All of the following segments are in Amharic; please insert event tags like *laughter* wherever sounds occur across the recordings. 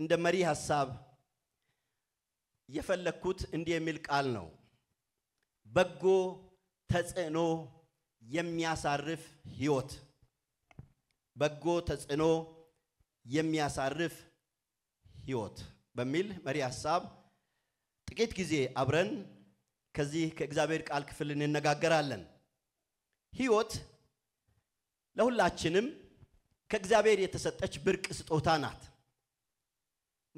እንደ መሪ ሀሳብ የፈለግኩት እንዲህ የሚል ቃል ነው። በጎ ተጽዕኖ የሚያሳርፍ ህይወት፣ በጎ ተጽዕኖ የሚያሳርፍ ህይወት በሚል መሪ ሀሳብ ጥቂት ጊዜ አብረን ከዚህ ከእግዚአብሔር ቃል ክፍል እንነጋገራለን። ህይወት ለሁላችንም ከእግዚአብሔር የተሰጠች ብርቅ ስጦታ ናት።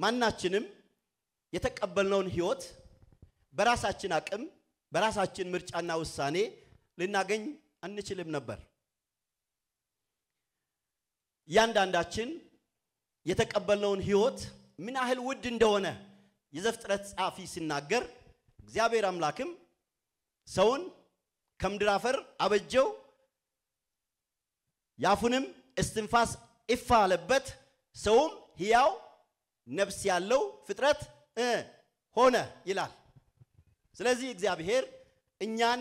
ማናችንም የተቀበልነውን ህይወት በራሳችን አቅም በራሳችን ምርጫና ውሳኔ ልናገኝ አንችልም ነበር። እያንዳንዳችን የተቀበልነውን ህይወት ምን ያህል ውድ እንደሆነ የዘፍጥረት ጸሐፊ ሲናገር እግዚአብሔር አምላክም ሰውን ከምድር አፈር አበጀው፣ ያፉንም እስትንፋስ ይፋ አለበት፣ ሰውም ሕያው ነፍስ ያለው ፍጥረት ሆነ ይላል። ስለዚህ እግዚአብሔር እኛን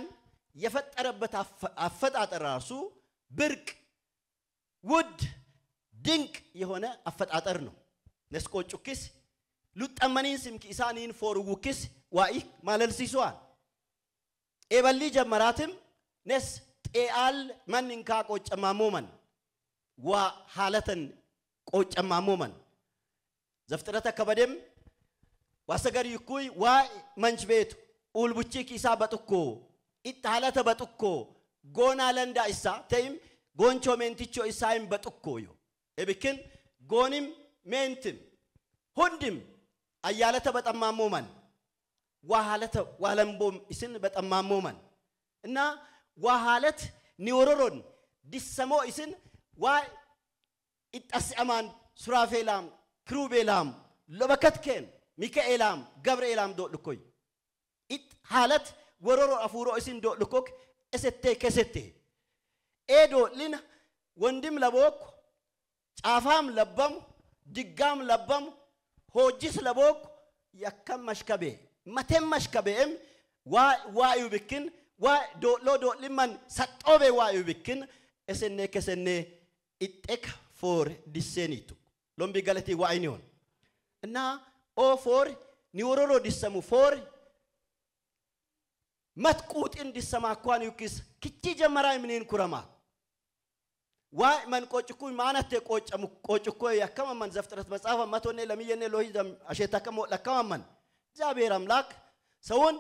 የፈጠረበት አፈጣጠር ራሱ ብርቅ፣ ውድ፣ ድንቅ የሆነ አፈጣጠር ነው። ነስቆጩ ሉጠመኒን ኢሳኒን ፎርው ኪስ ማለልሲሷል ኤበሊ ጀመራትም ነስ ጤአል መኒንካ ቆጨማሞመን ዋ ሀለተን ቆጨማሞመን ዘፍጥረት ከበደም ዋሰገር ይኩይ ዋ መንች ቤቱ ኡልቡቺ ኪሳ በጥኮ ኢጣለተ በጥኮ ጎና ለንዳ ኢሳ ተይም ጎንቾ ሜንቲቾ ኢሳይም በጥኮ ዮ እብክን ጎኒም ሜንትም ሁንድም አያለተ በጠማሞ ዋሃለተ ዋለምቦም ኢስን በጠማሞ እና ዋሃለት ኒወሮሮን ዲሰሞ ኢስን ዋ ኢጣስአማን ሱራፌላም كروبيلام لبكتكن ميكائيلام جبريلام دو لكوي إت حالت ورورو أفورو إسن دو لكوك إستة كستة إيدو لين وندم لبوك أفهم لبم دقام لبم هوجس لبوك يكم مشكبه متم ام وا وا بكن وا دو لو دو لمن ساتوبي وا بكن إسن كسنة إتك فور ديسينيتو ሎምቢ ገለቲ ዋይን ይሆን እና ኦ ፎር ኒውሮሎ ዲሰሙ ፎር መትቁጥ እንዲሰማ እኳን ዩኪስ ክቺ ጀመራ ምንን ኩረማ ዋይ መን ቆጭኩ ማነቴ ቆጨሙ ቆጭኮ ያከማመን ዘፍጥረት መጽሐፈ መቶኔ ለሚየኔ ሎሂ አሸታከሞ ለከማመን እግዚአብሔር አምላክ ሰውን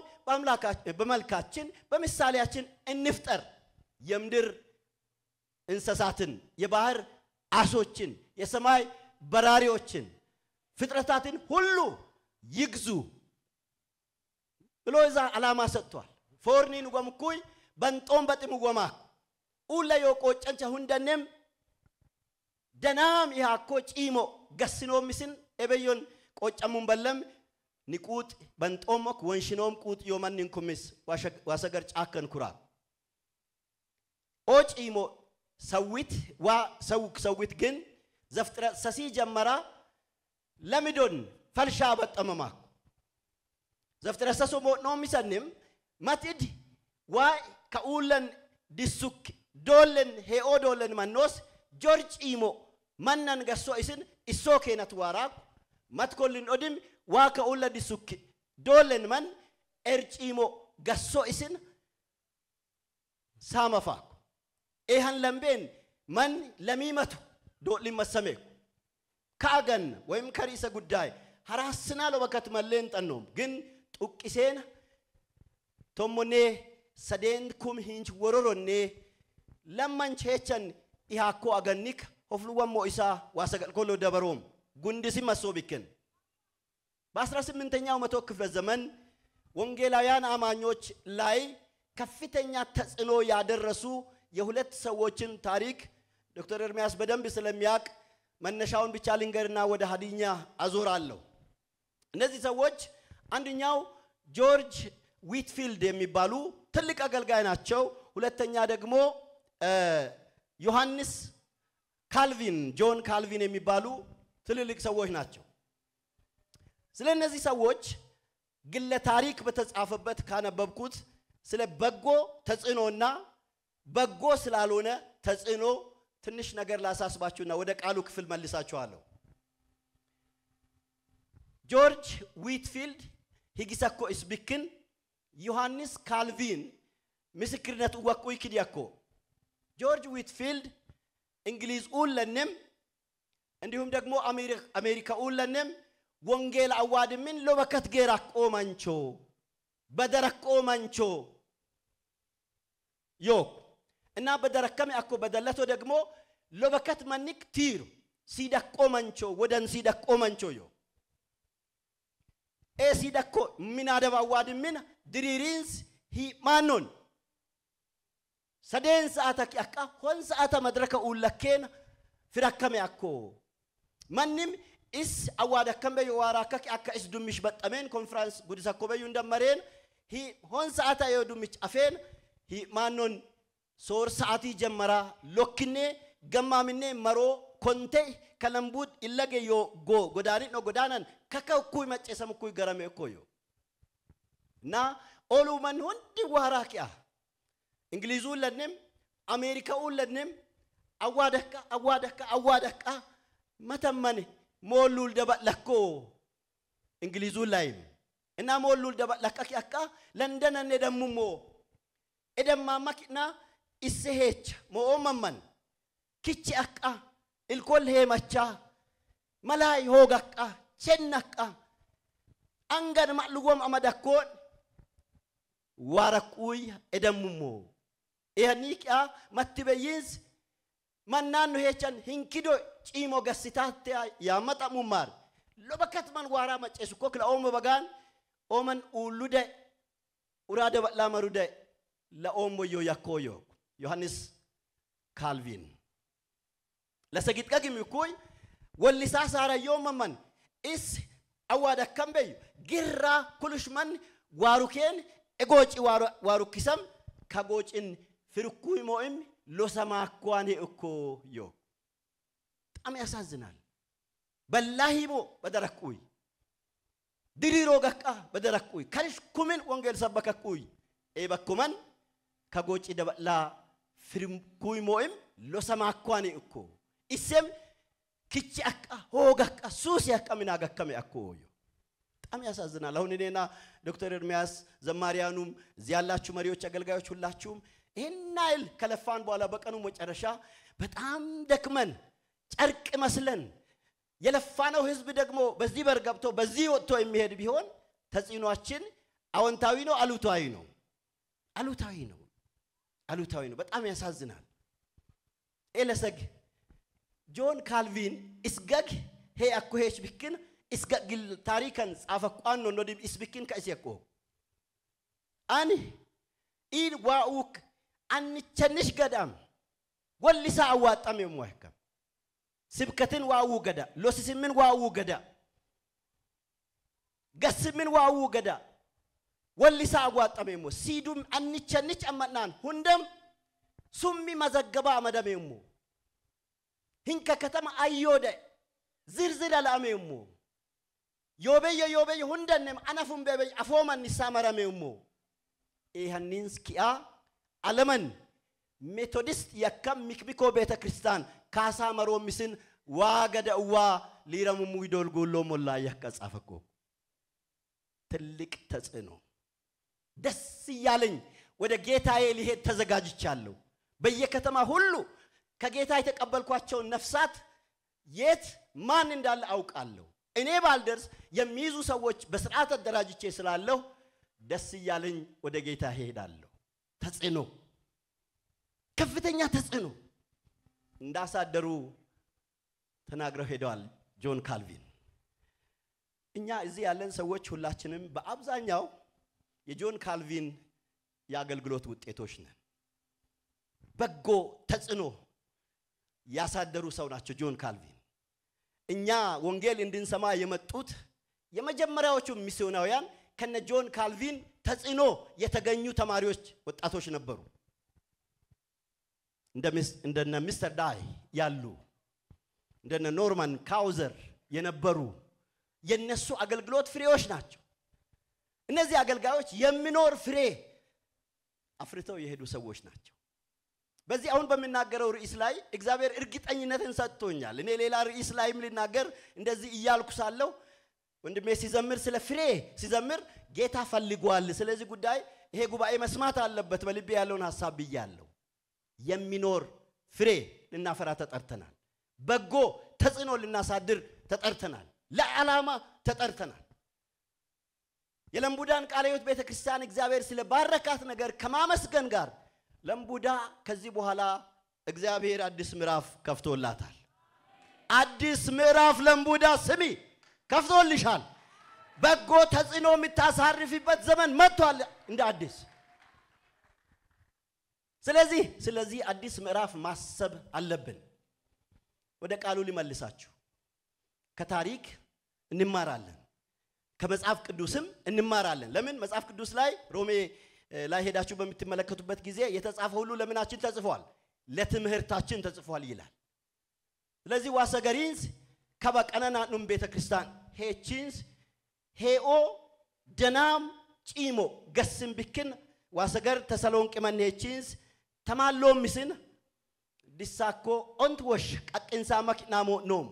በመልካችን በምሳሌያችን እንፍጠር። የምድር እንስሳትን፣ የባህር አሶችን፣ የሰማይ በራሪዎችን፣ ፍጥረታትን ሁሉ ይግዙ ብሎ እዛ አላማ ሰጥቷል። ፎርኒን ጎምኩይ በንጦም በጥሙ ጎማኩ ኡለ የቆጨንቸ ሁንደኔም ደናም ይሃኮ ጪሞ ገስኖ ምስን ኤበዮን ቆጨሙን በለም ንቁጥ በንጦሞክ ወንሽኖም ቁጥ ዮመንን ኩምስ ዋሰገር ጫከን ኩራ ኦ ጪሞ ሰዊት ዋ ሰውክ ሰዊት ግን زفتر سسي جمرا لمدون فالشابة أمامك زفتر سسو موت نومي سنم ماتد واي كأولن دسوك دولن هيو دولن منوس جورج إيمو منن غسو إسن إسو كينت واراك ماتكولن أدم waa ka'ulla disukki doollen man erciimo gasso isin saama faako ehan lambeen man lamiimatu ዶሊመሰሜ ከአገን ወይም ከሪሰ ጉዳይ ሀራስና ለበከት መሌን ጠኖም ግን ጡቂሴን ቶሞኔ ሰዴን ኩም ሂንች ወሮሮኔ ለመን ቼቸን ኢሃኮ አገኒክ ሆፍሉወን ሞኢሳ ዋሰገልኮሎ ደበሮም ጉንዲሲ መሶ ቢክን በ18ኛው መቶ ክፍለ ዘመን ወንጌላውያን አማኞች ላይ ከፍተኛ ተጽዕኖ ያደረሱ የሁለት ሰዎችን ታሪክ ዶክተር ኤርሚያስ በደንብ ስለሚያውቅ መነሻውን ብቻ ልንገርና ወደ ሀዲኛ አዞራለሁ። እነዚህ ሰዎች አንደኛው ጆርጅ ዊትፊልድ የሚባሉ ትልቅ አገልጋይ ናቸው። ሁለተኛ ደግሞ ዮሐንስ ካልቪን ጆን ካልቪን የሚባሉ ትልልቅ ሰዎች ናቸው። ስለ እነዚህ ሰዎች ግለ ታሪክ በተጻፈበት ካነበብኩት ስለ በጎ ተጽዕኖና በጎ ስላልሆነ ተጽዕኖ ትንሽ ነገር ላሳስባችሁና ወደ ቃሉ ክፍል መልሳችኋለሁ። ጆርጅ ዊትፊልድ ሂጊሰኮ ስቢክን ዮሐንስ ካልቪን ምስክርነት እወቁይ ክድያኮ ጆርጅ ዊትፊልድ እንግሊዝ ኡለንም እንዲሁም ደግሞ አሜሪካ ኡለንም ወንጌል አዋድምን ሎበከት ጌራ ቆማንቾ በደረቅ ቆማንቾ ዮክ እና በደረከም ያኮ በደለቶ ደግሞ ሎበከት መኒክ ቲሩ ሲደቆ መንቾ ወደን ሲደቆ መንቾ ዮ ኤ ሲደቆ ምን አደባ ዋድምን ድሪሪንስ ሂማኖን ሰደን ሰዓተ አቃ ሆን ሰዓተ መድረከ ኡለኬን ፍረከመ አኮ መንም ኢስ አዋደከም በዩ ዋራከክ አካ ኢስ ዱሚሽ ኮንፈረንስ ጉድሰኮ በዩ እንደመሬን ሆን ሰዓተ የዱሚች አፌን ሂማኖን soor sa'aatii jammaraa lokkinnee gammaaminnee maroo kontee kalambuud illage yoo goo godaanin godaanan kaka ukkuu macceessa mukkuu garame yoo na oluman hundi waaraa ki'a ingilizuun lannem ameerikaa'uun lannem awwaa dakka awwaa dakka awwaa dakka matammane mooluul dabalakko ingilizuun laayim innaa mooluul dabalakka ki'akka landanan edammumoo edammaa issehecha mo'oomamman kichi akka ilkool heemachaa malaay hoogakka chennakka angan ma'lugom amadakkoon warakkuuya edamummoo ihaniiqa matti beyyiinsi mannaannu heechan hinkido ciimo gassitaatti yaammaxa mummaar loba katman waaraa macceesu kokla ooma bagaan ooman uullu da'e uraa dabal'aa maru da'e la oomoyyoo yakkoo yooku ዮሐንስ ካልቪን ለሰጊት ቀግም እኩይ ወሊሳ ሳራ ዮመመን ኢስ አዋደ ከምበዩ ግራ ኩልሽመን ዋሩኬን እጎጭ ዋሩኪሰም ከጎጭን ፍርኩ ሞይም ሎሰማኳኔ እኮ ዮ በጣም ያሳዝናል። በላሂሞ በደረቁይ ድሪሮ ገቃ በደረቁይ ከልሽ ኩምን ወንጌል ሰበከኩይ ኤበኩመን ከጎጭ ደበላ firkuimo'im losa maakkwani ikko isem kichi akka hoog akka suuሲ akka ምን አገከመ አኮ በጣም ያሳዝናል። አሁን እኔና ዶክተር ኤርሚያስ ዘማሪያኑም እዚህ ያላችሁ መሪዎች፣ አገልጋዮች ሁላችሁም ይህን ያህል ከለፋን በኋላ በቀኑ መጨረሻ በጣም ደክመን ጨርቅ መስለን የለፋነው ህዝብ ደግሞ በዚህ በር ገብቶ በዚህ ወጥቶ የሚሄድ ቢሆን ተጽዕኗችን አዎንታዊ ነው፣ አሉታዊ ነው? አሉታዊ ነው። አሉታዊ ነው። በጣም ያሳዝናል። ኤለሰግ ጆን ካልቪን እስገግ ሄ አኮ ሄች ብክን እስገግል ታሪከን ጻፈ ቋኖ ኖዲም እስብክን ከእስ የኮ አኒ ኢን ዋኡክ አንቸንሽ ገዳም ወልሳ አዋጣም የሟህከም ስብከትን ዋኡ ገዳ ሎሲስምን ዋኡ ገዳ ገስምን ዋኡ ገዳ ወሊሳ አጓጠሜሞ ሲዱም አንቸንች አመናን ሁንደም ሱሚ መዘገባ አመደሜሞ ሂንከ ከተማ አዮደ ዝርዝር አላሜሞ ዮቤየ ዮበየ ሁንደንም አነፉም ቤበይ አፎመን ንሳ መረሜሞ ኢሃኒንስ ኪያ አለመን ሜቶዲስት የከም ሚክቢኮ ቤተ ክርስቲያን ካሳ ዋገደ ዋገደእዋ ሊረሙሙ ይዶልጎሎ ሞላ ያቀጻፈኮ ትልቅ ተጽዕኖ ደስ እያለኝ ወደ ጌታዬ ሊሄድ ተዘጋጅቻለሁ። በየከተማ ሁሉ ከጌታ የተቀበልኳቸውን ነፍሳት የት ማን እንዳለ አውቃለሁ። እኔ ባልደርስ የሚይዙ ሰዎች በስርዓት አደራጅቼ ስላለሁ ደስ እያለኝ ወደ ጌታ ሄዳለሁ። ተጽዕኖ፣ ከፍተኛ ተጽዕኖ እንዳሳደሩ ተናግረው ሄደዋል ጆን ካልቪን። እኛ እዚህ ያለን ሰዎች ሁላችንም በአብዛኛው የጆን ካልቪን የአገልግሎት ውጤቶች ነን። በጎ ተጽዕኖ ያሳደሩ ሰው ናቸው ጆን ካልቪን። እኛ ወንጌል እንድንሰማ የመጡት የመጀመሪያዎቹ ሚስዮናውያን ከነ ጆን ካልቪን ተጽዕኖ የተገኙ ተማሪዎች፣ ወጣቶች ነበሩ። እንደነ ሚስተር ዳይ ያሉ እንደነ ኖርማን ካውዘር የነበሩ የነሱ አገልግሎት ፍሬዎች ናቸው። እነዚህ አገልጋዮች የሚኖር ፍሬ አፍርተው የሄዱ ሰዎች ናቸው። በዚህ አሁን በሚናገረው ርዕስ ላይ እግዚአብሔር እርግጠኝነትን ሰጥቶኛል። እኔ ሌላ ርዕስ ላይም ልናገር እንደዚህ እያልኩ ሳለው ወንድሜ ሲዘምር ስለ ፍሬ ሲዘምር ጌታ ፈልጓል። ስለዚህ ጉዳይ ይሄ ጉባኤ መስማት አለበት። በልቤ ያለውን ሀሳብ ብያለሁ። የሚኖር ፍሬ ልናፈራ ተጠርተናል። በጎ ተጽዕኖ ልናሳድር ተጠርተናል። ለዓላማ ተጠርተናል። የለምቡዳን ቃለ ሕይወት ቤተ ክርስቲያን እግዚአብሔር ስለ ባረካት ነገር ከማመስገን ጋር ለምቡዳ ከዚህ በኋላ እግዚአብሔር አዲስ ምዕራፍ ከፍቶላታል። አዲስ ምዕራፍ ለምቡዳ ስሚ ከፍቶልሻል። በጎ ተጽዕኖ የምታሳርፊበት ዘመን መጥቷል እንደ አዲስ። ስለዚህ ስለዚህ አዲስ ምዕራፍ ማሰብ አለብን። ወደ ቃሉ ሊመልሳችሁ ከታሪክ እንማራለን። ከመጽሐፍ ቅዱስም እንማራለን። ለምን መጽሐፍ ቅዱስ ላይ ሮሜ ላይ ሄዳችሁ በምትመለከቱበት ጊዜ የተጻፈ ሁሉ ለምናችን ተጽፏል፣ ለትምህርታችን ተጽፏል ይላል። ስለዚህ ዋሰገሪንስ ከበቀነና ኑም ቤተ ክርስቲያን ሄቺንስ ሄኦ ደናም ጪሞ ገስም ብክን ዋሰገር ተሰሎንቄ መን ሄቺንስ ተማሎ ምስን ዲሳኮ ኦንት ወሽ ቀቅንሳ መኪናሞ ኖም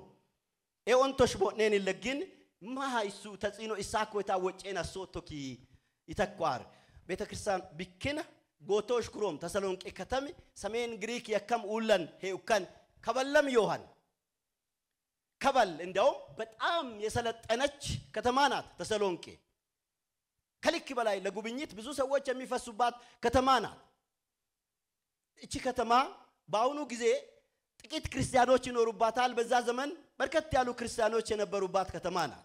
ኤኦንቶሽ ቦኔን ይለግን ማሃ እሱ ተጽዕኖ እሳ ኮታ ወጬን አሶቶኪ ይተኳር ቤተ ክርስቲያን ቢክነ ጎቶሽ ክሮም ተሰሎንቄ ከተም ሰሜን ግሪክ የከም ኡለን ሄውከን ከበለም ዮሐን ከበል እንዲያውም በጣም የሰለጠነች ከተማ ናት ተሰሎንቄ። ከልክ በላይ ለጉብኝት ብዙ ሰዎች የሚፈሱባት ከተማ ናት። እቺ ከተማ በአሁኑ ጊዜ ጥቂት ክርስቲያኖች ይኖሩባታል። በዛ ዘመን በርከት ያሉ ክርስቲያኖች የነበሩባት ከተማ ናት።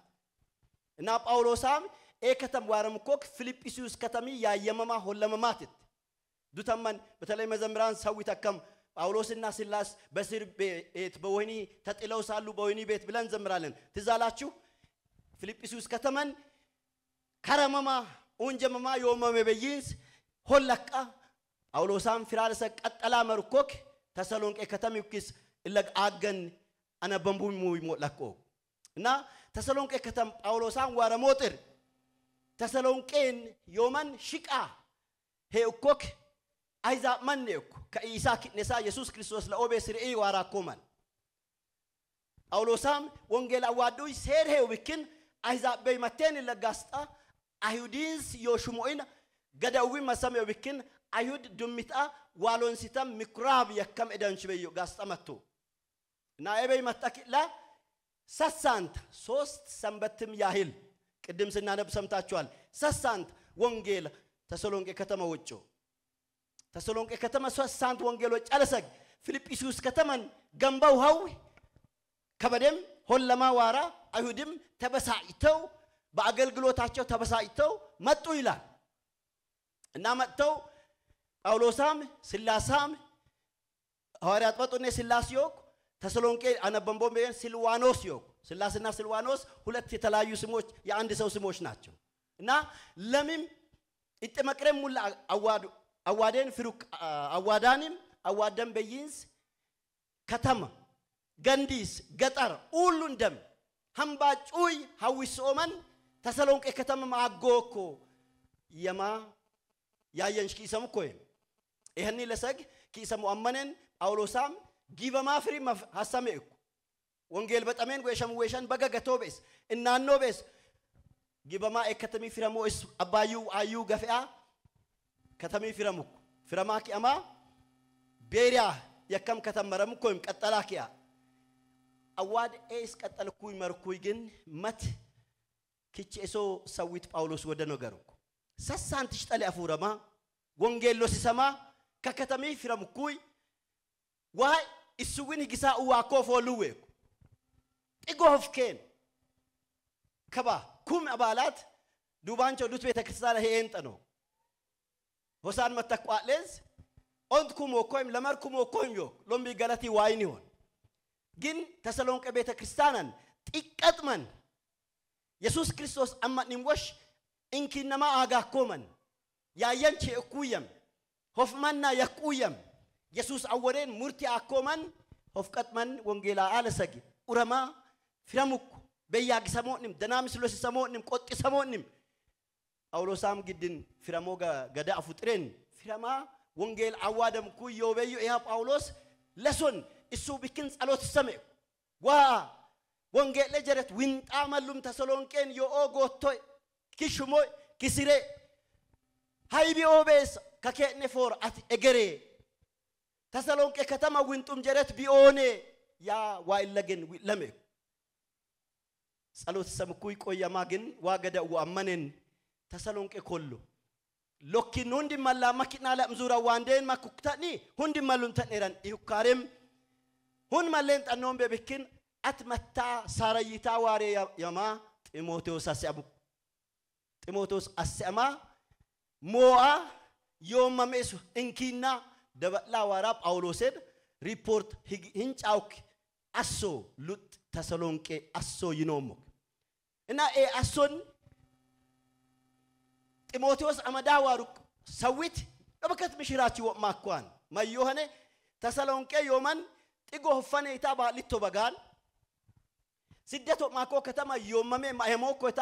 እና ጳውሎሳም ኤ ዋረም ኮክ ፊልጵስዩስ ከተሚ ያየመማ ሆለመማ ትት ዱተመን በተለይ መዘምራን ሰው ይተከም ጳውሎስና ሲላስ በስር ቤት በወህኒ ተጥለው ሳሉ በወህኒ ቤት ብለን ዘምራለን ትዛላችሁ ፊልጵስዩስ ከተመን ከረመማ ኡንጀመማ የወመመ በይንስ ሆለቃ ጳውሎሳም ፊራርሰ ቀጠላ መርኮክ ተሰሎንቄ ከተሚኩስ እለግ አገን አነበንቡሙ ሞላቆ እና ተሰሎንቄ ከተም ጳውሎሳን ዋረሞጥር ተሰሎንቄን ዮመን ሽቃ ሄእኮክ አይዛብ መኔ እኮ ከኢሳ ኪኔሳ ኢየሱስ ክርስቶስ ለኦቤ ስርኢ ዋራኮመን ጳውሎሳም ወንጌል አዋዱይ ሴር ሄው ብክን አይዛብ በይ መቴን ለጋስጣ አይሁዲንስ ዮሽሞኢን ገደዊ መሰም ብክን አይሁድ ዱሚጣ ዋሎንሲተም ምኩራብ የከም እደንች በዩ ጋስጣ መቶ እና ኤበይ መጣ ኪላ ሰሳንት ሶስት ሰንበትም ያህል ቅድም ስናነብ ሰምታችኋል። ሰሳንት ወንጌል ተሰሎንቄ ከተማ ወጮ ተሰሎንቄ ከተማ ሰሳንት ወንጌል ወጭ አለሰግ ፊልጵስዩስ ከተማን ገንባው ሀው ከበደም ሆለማ ዋራ አይሁድም ተበሳጭተው በአገልግሎታቸው ተበሳጭተው መጡ ይላል እና መጥተው ጳውሎሳም ስላሳም ሐዋርያት መጡ እነ መጡኔ ይወቁ ተሰሎንቄ አነበንቦም ሲልዋኖስ ይወቁ ስላስና ስልዋኖስ ሁለት የተለያዩ ስሞች የአንድ ሰው ስሞች ናቸው እና ለሚም መቅረም ሙላ አዋዱ አዋደን ፍሩቅ አዋዳንም አዋደን በይንስ ከተማ ገንዲስ ገጠር ሁሉን ደም ሀምባ ጩይ ሀዊስ ኦመን ተሰሎንቄ ከተማ ማጎኮ የማ ያየንሽ ኪሰሙ እኮ ይህን ለሰግ ኪሰሙ አመነን ጳውሎሳም ጊበማ ፍሪ ሀሳሜ እኩ ወንጌል በጠሜን ጎሸም ወሸን በገገቶ ቤስ እናኖ ቤስ ጊበማ ኤከተሚ ፊረሞ እሱ አባዩ አዩ ገፈያ ከተሚ ፊረሙ ፊረማ ኪያማ ቤሪያ የከም ከተመረም ኮይም ቀጠላ ኪያ አዋድ ኤስ ቀጠልኩኝ መርኩኝ ግን መት ኪቼ እሶ ሰዊት ጳውሎስ ወደ ነገርኩ ሰሳን ትሽጠል አፉረማ ወንጌሎ ሲሰማ ከከተሚ ፊረምኩኝ ዋይ issuwin higisaa uwaakkoof ooluu weeku dhigoo of keen kaba kum abaalaat duubaancho dhut beeta kiristaana he'een xano hosaan mattaqqaa'lees ont kumokkoim lamar kumokkoim yook lombi galatii waayini hon ግን ተሰሎንቄ ቤተ ክርስቲያንን ጥቀጥመን ኢየሱስ ክርስቶስ አማኒም ወሽ እንኪነማ አጋኮመን ያየንቼ እኩየም ሆፍመና የቁየም yesus awwareen murti akkooman hofqatman wongeelaa aala sagi uramaa firamukku beyyaagisamoonnim danaa mislosisamoonnim qoxxisamoonnim awulosaam giddin firamoo gada afuxireen firamaa wongeela awwaadamkuu yoobeyyo ehaa phaawulos leson isuu bikin tsalootisame waa wongeele jeret winxaa mallum tasolonqeen yo'oo goottoy kishumoy kisiree haybi oobeessa kakee'ne foora ati egeree ተሰሎንቄ ከተማ ውንጡም ጀረት ቢኦኔ ያ ዋይለግን ለሜ ጸሎት ሰምኩ ይቆየማ ግን ዋገደው አመንን ተሰሎንቄ ኮሎ ሎኪን ሁንድመላ መኪና ለምዙራ ዋንዴን ማኩክተኒ ሁንድመሉን ተኔረን ይሁካሬም ሁን መሌን ጠኖን ቤብክን አትመታ ሳረይታ ዋሬ የማ ጢሞቴዎስ አስያሙ ጢሞቴዎስ አስያማ ሞአ ዮመሜሱ እንኪና ደበላ ዋራ ጳውሎስን ሪፖርት ህንጫውክ አሶ ሉጥ ተሰሎንቄ አሶ ይኖሞ እና ኤ አሶን ጢሞቴዎስ አመዳ ዋሩ ሰዊት ለበከት ምሽራች ወማኳን ማዮሆነ ተሰሎንቄ ዮመን ጥጎ ሆፈኔ ይታ ባሊቶ በጋን ስደት ወማኮ ከተማ ዮመሜ ማሄሞ ኮታ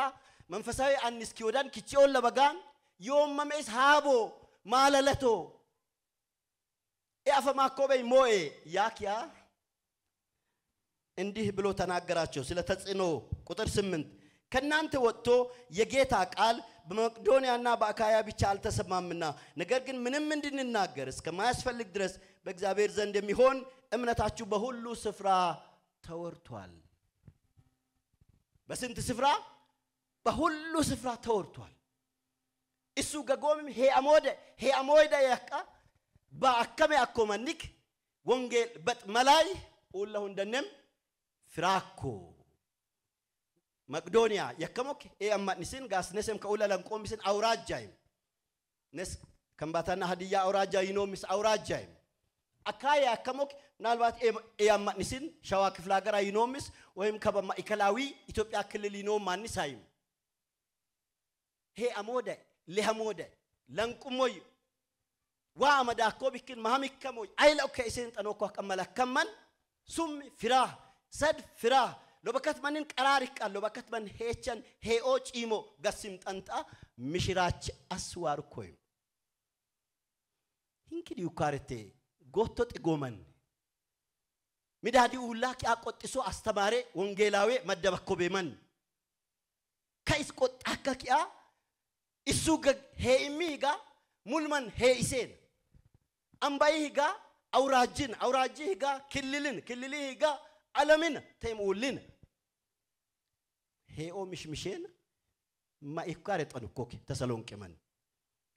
መንፈሳዊ አንስኪ ወዳን ኪቼውን ለበጋን ዮመሜስ ሃቦ ማለለቶ ያ ፈማኮበኝ ሞኤ ያኪያ እንዲህ ብሎ ተናገራቸው። ስለ ተጽዕኖ ቁጥር ስምንት ከእናንተ ወጥቶ የጌታ ቃል በመቅዶንያና በአካያ ብቻ አልተሰማምና፣ ነገር ግን ምንም እንድንናገር እስከማያስፈልግ ድረስ በእግዚአብሔር ዘንድ የሚሆን እምነታችሁ በሁሉ ስፍራ ተወርቷል። በስንት ስፍራ? በሁሉ ስፍራ ተወርቷል። እሱ ገጎም ሄ አሞደ ሄ አሞይዳ ያቃ በአከሜ አኮመኒክ ወንጌል በጥመላይ ሁላ ሁንደነም ፍራኮ መቅዶኒያ የከሞክ ኤ አማኒስን ጋስነሰም ከኡላ ለንቆምስን አውራጃይም ነስ ከምባታና ሀዲያ አውራጃ ይኖሚስ አውራጃይም አካያ ያከሞክ ምናልባት ኤያማኒስን ሸዋ ክፍለ ሀገር ይኖምስ ወይም ከማዕከላዊ ኢትዮጵያ ክልል ይኖም ማንስ አይም ሄ አሞደ ሊሀሞደ ለንቁሞዩ waa madaakoo bikkin mahamikkamoy ayla okke isin xanokko akkammalakkamman summi firaa sad firaa lobakat manin qararikka lobakat man heechan hee'oo ciimo gassim xanxaa mishiraachi as waarkoy hinkidi ukaarete gootto xigooman midaadi uullaaki haa qoxxisoo astamaaree wongeelaawee madda bakko beeman ka is qoxxaakka ki'aa isuu hee'immiigaa mulman hee'iseena አምባይ ሂጋ አውራጅን አውራጅ ሂጋ ክልልን ክልል ሂጋ ዓለምን ተይምውልን ሄኦ ምሽምሽን ማኢኳር የጠንኮክ ተሰሎንቄ መን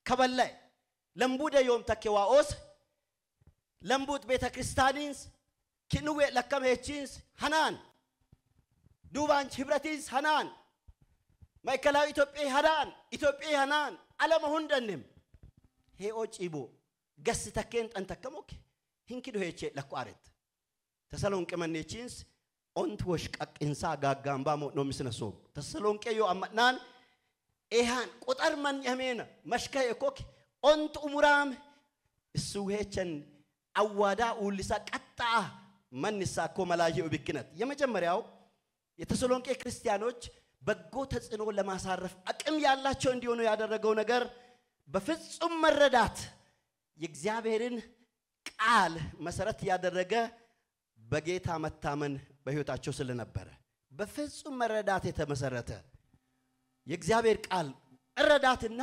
ከበላይ ለምቡደ ዮም ተኬዋኦስ ለምቡት ቤተ ክርስቲያኒንስ ክንዌ ለከም ሄቺንስ ሀናን ዱባንች ህብረቲንስ ሀናን ማዕከላዊ ኢትዮጵያ ሀናን ኢትዮጵያ ሀናን ዓለም ሁንደንም ሄኦ ጪቦ gassi takkeen xan takka mokke hinki dhuheechee ተሰሎንቄ መኔቺንስ ኦንት ወሽ ቀቅንሳ ጋጋምባ ሞኖ ምስነ ሶብ ተሰሎንቄ ዮ አመናን ኤሃን ቁጠር መን የሜነ መሽከ የኮክ ኦንት ኡሙራም እሱ ሄቸን አዋዳ ኡልሳ ቀጣ መንሳ ኮ መላየ ብክነት የመጀመሪያው የተሰሎንቄ ክርስቲያኖች በጎ ተጽዕኖ ለማሳረፍ አቅም ያላቸው እንዲሆኑ ያደረገው ነገር በፍጹም መረዳት የእግዚአብሔርን ቃል መሰረት ያደረገ በጌታ መታመን በህይወታቸው ስለነበረ በፍጹም መረዳት የተመሰረተ የእግዚአብሔር ቃል እረዳትና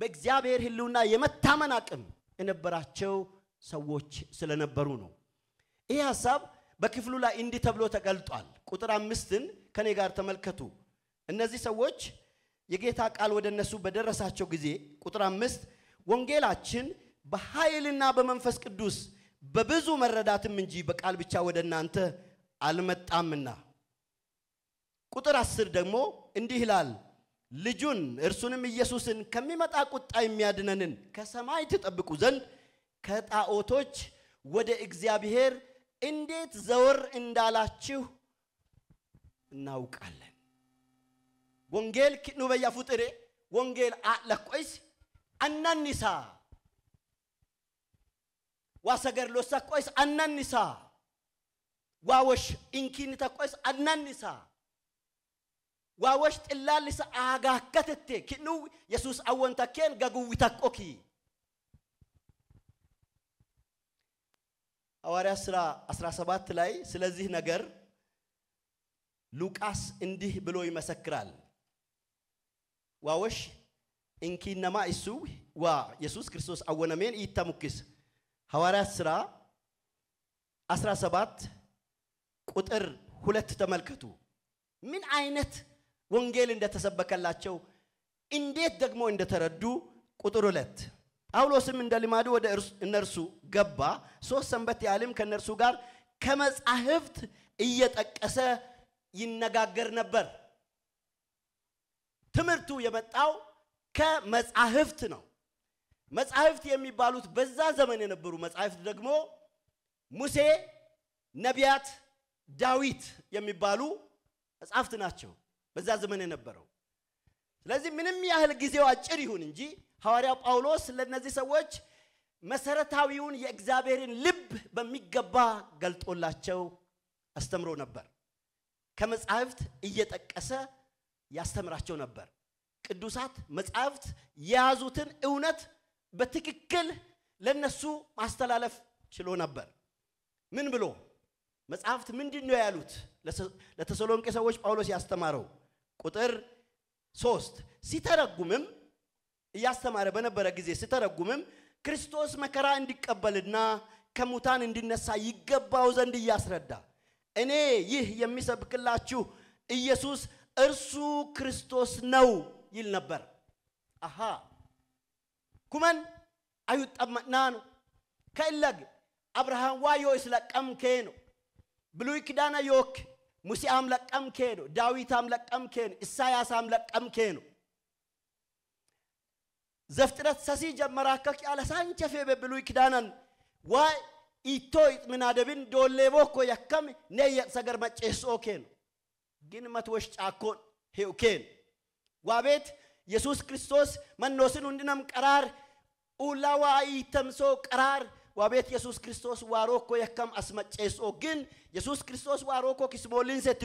በእግዚአብሔር ህልውና የመታመን አቅም የነበራቸው ሰዎች ስለነበሩ ነው። ይህ ሀሳብ በክፍሉ ላይ እንዲህ ተብሎ ተገልጧል። ቁጥር አምስትን ከኔ ጋር ተመልከቱ። እነዚህ ሰዎች የጌታ ቃል ወደ እነሱ በደረሳቸው ጊዜ ቁጥር አምስት ወንጌላችን በኃይልና በመንፈስ ቅዱስ በብዙ መረዳትም እንጂ በቃል ብቻ ወደ እናንተ አልመጣምና። ቁጥር አስር ደግሞ እንዲህ ይላል፣ ልጁን እርሱንም ኢየሱስን ከሚመጣ ቁጣ የሚያድነንን ከሰማይ ትጠብቁ ዘንድ ከጣዖቶች ወደ እግዚአብሔር እንዴት ዘወር እንዳላችሁ እናውቃለን። ወንጌል ኪኑ በያፉጥሬ ወንጌል አለቆይስ አናኒሳ ዋሰገር ሎሳ አናንሳ ዋወሽ ኢንኪንታ ቆይስ አናንሳ ዋወሽ ጥላልስ አጋ ከተቴ ኪኑ ኢየሱስ አወንታ ኬን ጋጉዊታ ቆኪ ሐዋርያ ሥራ 17 ላይ ስለዚህ ነገር ሉቃስ እንዲህ ብሎ ይመሰክራል ዋወሽ ኢንኪነማ እሱ ዋ ኢየሱስ ክርስቶስ አወነሜን ይተሙክስ ሐዋርያት ሥራ 17 ቁጥር ሁለት ተመልከቱ። ምን አይነት ወንጌል እንደተሰበከላቸው እንዴት ደግሞ እንደተረዱ ቁጥር ሁለት ጳውሎስም እንደ ልማዱ ወደ እነርሱ ገባ፣ ሶስት ሰንበት ያህልም ከእነርሱ ጋር ከመጻሕፍት እየጠቀሰ ይነጋገር ነበር። ትምህርቱ የመጣው ከመጻሕፍት ነው። መጻሕፍት የሚባሉት በዛ ዘመን የነበሩ መጻሕፍት ደግሞ ሙሴ፣ ነቢያት፣ ዳዊት የሚባሉ መጻሕፍት ናቸው በዛ ዘመን የነበረው። ስለዚህ ምንም ያህል ጊዜው አጭር ይሁን እንጂ ሐዋርያው ጳውሎስ ለእነዚህ ሰዎች መሰረታዊውን የእግዚአብሔርን ልብ በሚገባ ገልጦላቸው አስተምሮ ነበር። ከመጻሕፍት እየጠቀሰ ያስተምራቸው ነበር። ቅዱሳት መጻሕፍት የያዙትን እውነት በትክክል ለነሱ ማስተላለፍ ችሎ ነበር። ምን ብሎ መጽሐፍት ምንድን ነው ያሉት? ለተሰሎንቄ ሰዎች ጳውሎስ ያስተማረው ቁጥር ሶስት ሲተረጉምም እያስተማረ በነበረ ጊዜ ሲተረጉምም ክርስቶስ መከራ እንዲቀበልና ከሙታን እንዲነሳ ይገባው ዘንድ እያስረዳ እኔ ይህ የሚሰብክላችሁ ኢየሱስ እርሱ ክርስቶስ ነው ይል ነበር። አሃ kuman ayuxama'naanu ከእለግ አብርሃም ዋ ዮስ ለቀም ኬኖ ብሉይ ኪዳና ዮክ ሙሴአም ለቀም ኬኖ ዳዊታም ለቀም ኬኖ ኢሳያሳም ለቀም ኬኖ ዘፍጥረት ሰሲ ጀመራ ከክ ያለ ሳንቸፌ በብሉይ ኪዳናን ዋ ኢቶ ምናደብን ዶሌ ቦኮ የከም ነየ ሰገር መጨሶ ኬኖ ግን መትወሽ ጫኮን ሄው ኬን ዋ ቤት የሱስ ክርስቶስ መኖስን ሁንድነም ቀራር ኡላዋ ይተምሶ ቀራር ዋቤት የሱስ ክርስቶስ ዋሮኮ የከም አስመጨሶ ግን የሱስ ክርስቶስ ዋሮኮ ኪስሞልን ሴት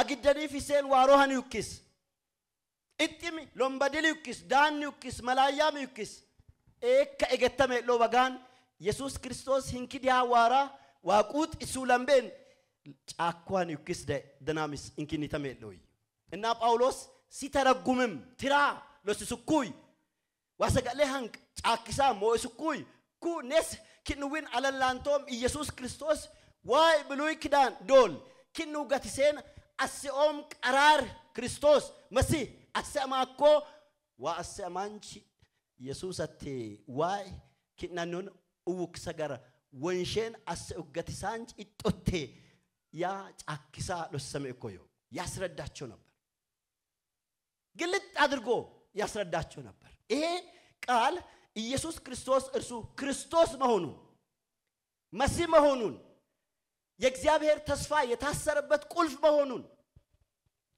አግደኒ ፊሴን ዋሮሃን ዩኪስ እጥም ሎምበድል ዩኪስ ዳን ዩኪስ መላያም ዩኪስ ኤከ ኤገተሜ ሎበጋን የሱስ ክርስቶስ ሂንኪዲያ ዋራ ዋቁጥ እሱ ለምቤን ጫኳን ዩኪስ ደናሚስ እንኪኒተሜ ሎይ እና ጳውሎስ ሲተረጉምም ትራ ለስስኩይ ዋሰገሌ ሀንቅ ጫኪሳ ሞእስኩይ ኩ ኔስ ክንውን አለላንቶም ኢየሱስ ክርስቶስ ዋይ ብሉይ ኪዳን ዶል ኪኑ ገትሴን አስኦም ቀራር ክርስቶስ መሲህ አሰማኮ ወአሰማንቺ ኢየሱሰቴ ዋይ ኪናኑን እውክሰገር ወንሼን አስእገትሳንጭ ኢጦቴ ያ ጫኪሳ ሎሰሜ እኮዮ ያስረዳቸው ነው። ግልጥ አድርጎ ያስረዳቸው ነበር። ይሄ ቃል ኢየሱስ ክርስቶስ እርሱ ክርስቶስ መሆኑን መሲህ መሆኑን የእግዚአብሔር ተስፋ የታሰረበት ቁልፍ መሆኑን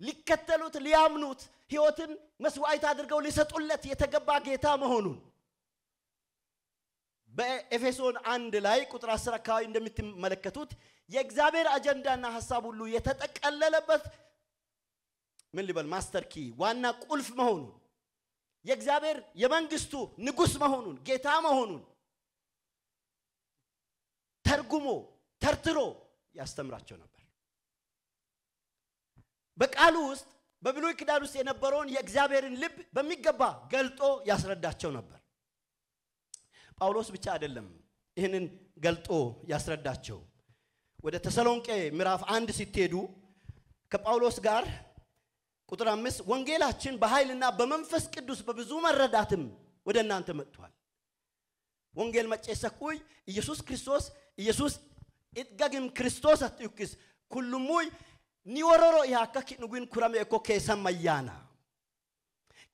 ሊከተሉት ሊያምኑት ህይወትን መስዋዕት አድርገው ሊሰጡለት የተገባ ጌታ መሆኑን በኤፌሶን አንድ ላይ ቁጥር አስር አካባቢ እንደምትመለከቱት የእግዚአብሔር አጀንዳና ሀሳብ ሁሉ የተጠቀለለበት ምን ሊበል ማስተር ኪ ዋና ቁልፍ መሆኑን የእግዚአብሔር የመንግስቱ ንጉስ መሆኑን ጌታ መሆኑን ተርጉሞ ተርትሮ ያስተምራቸው ነበር። በቃሉ ውስጥ በብሉይ ክዳን ውስጥ የነበረውን የእግዚአብሔርን ልብ በሚገባ ገልጦ ያስረዳቸው ነበር። ጳውሎስ ብቻ አይደለም ይህንን ገልጦ ያስረዳቸው። ወደ ተሰሎንቄ ምዕራፍ አንድ ሲትሄዱ ከጳውሎስ ጋር ቁጥር አምስት ወንጌላችን በኃይልና በመንፈስ ቅዱስ በብዙ መረዳትም ወደ እናንተ መጥቷል። ወንጌል ሰኩይ ኢየሱስ ክርስቶስ ኢየሱስ ኢትጋግም ክርስቶስ አትዩክስ ኩሉሙይ ኒወሮሮ ኢሃካ ኪንጉን ኩራሜ እኮ ኬሰመያና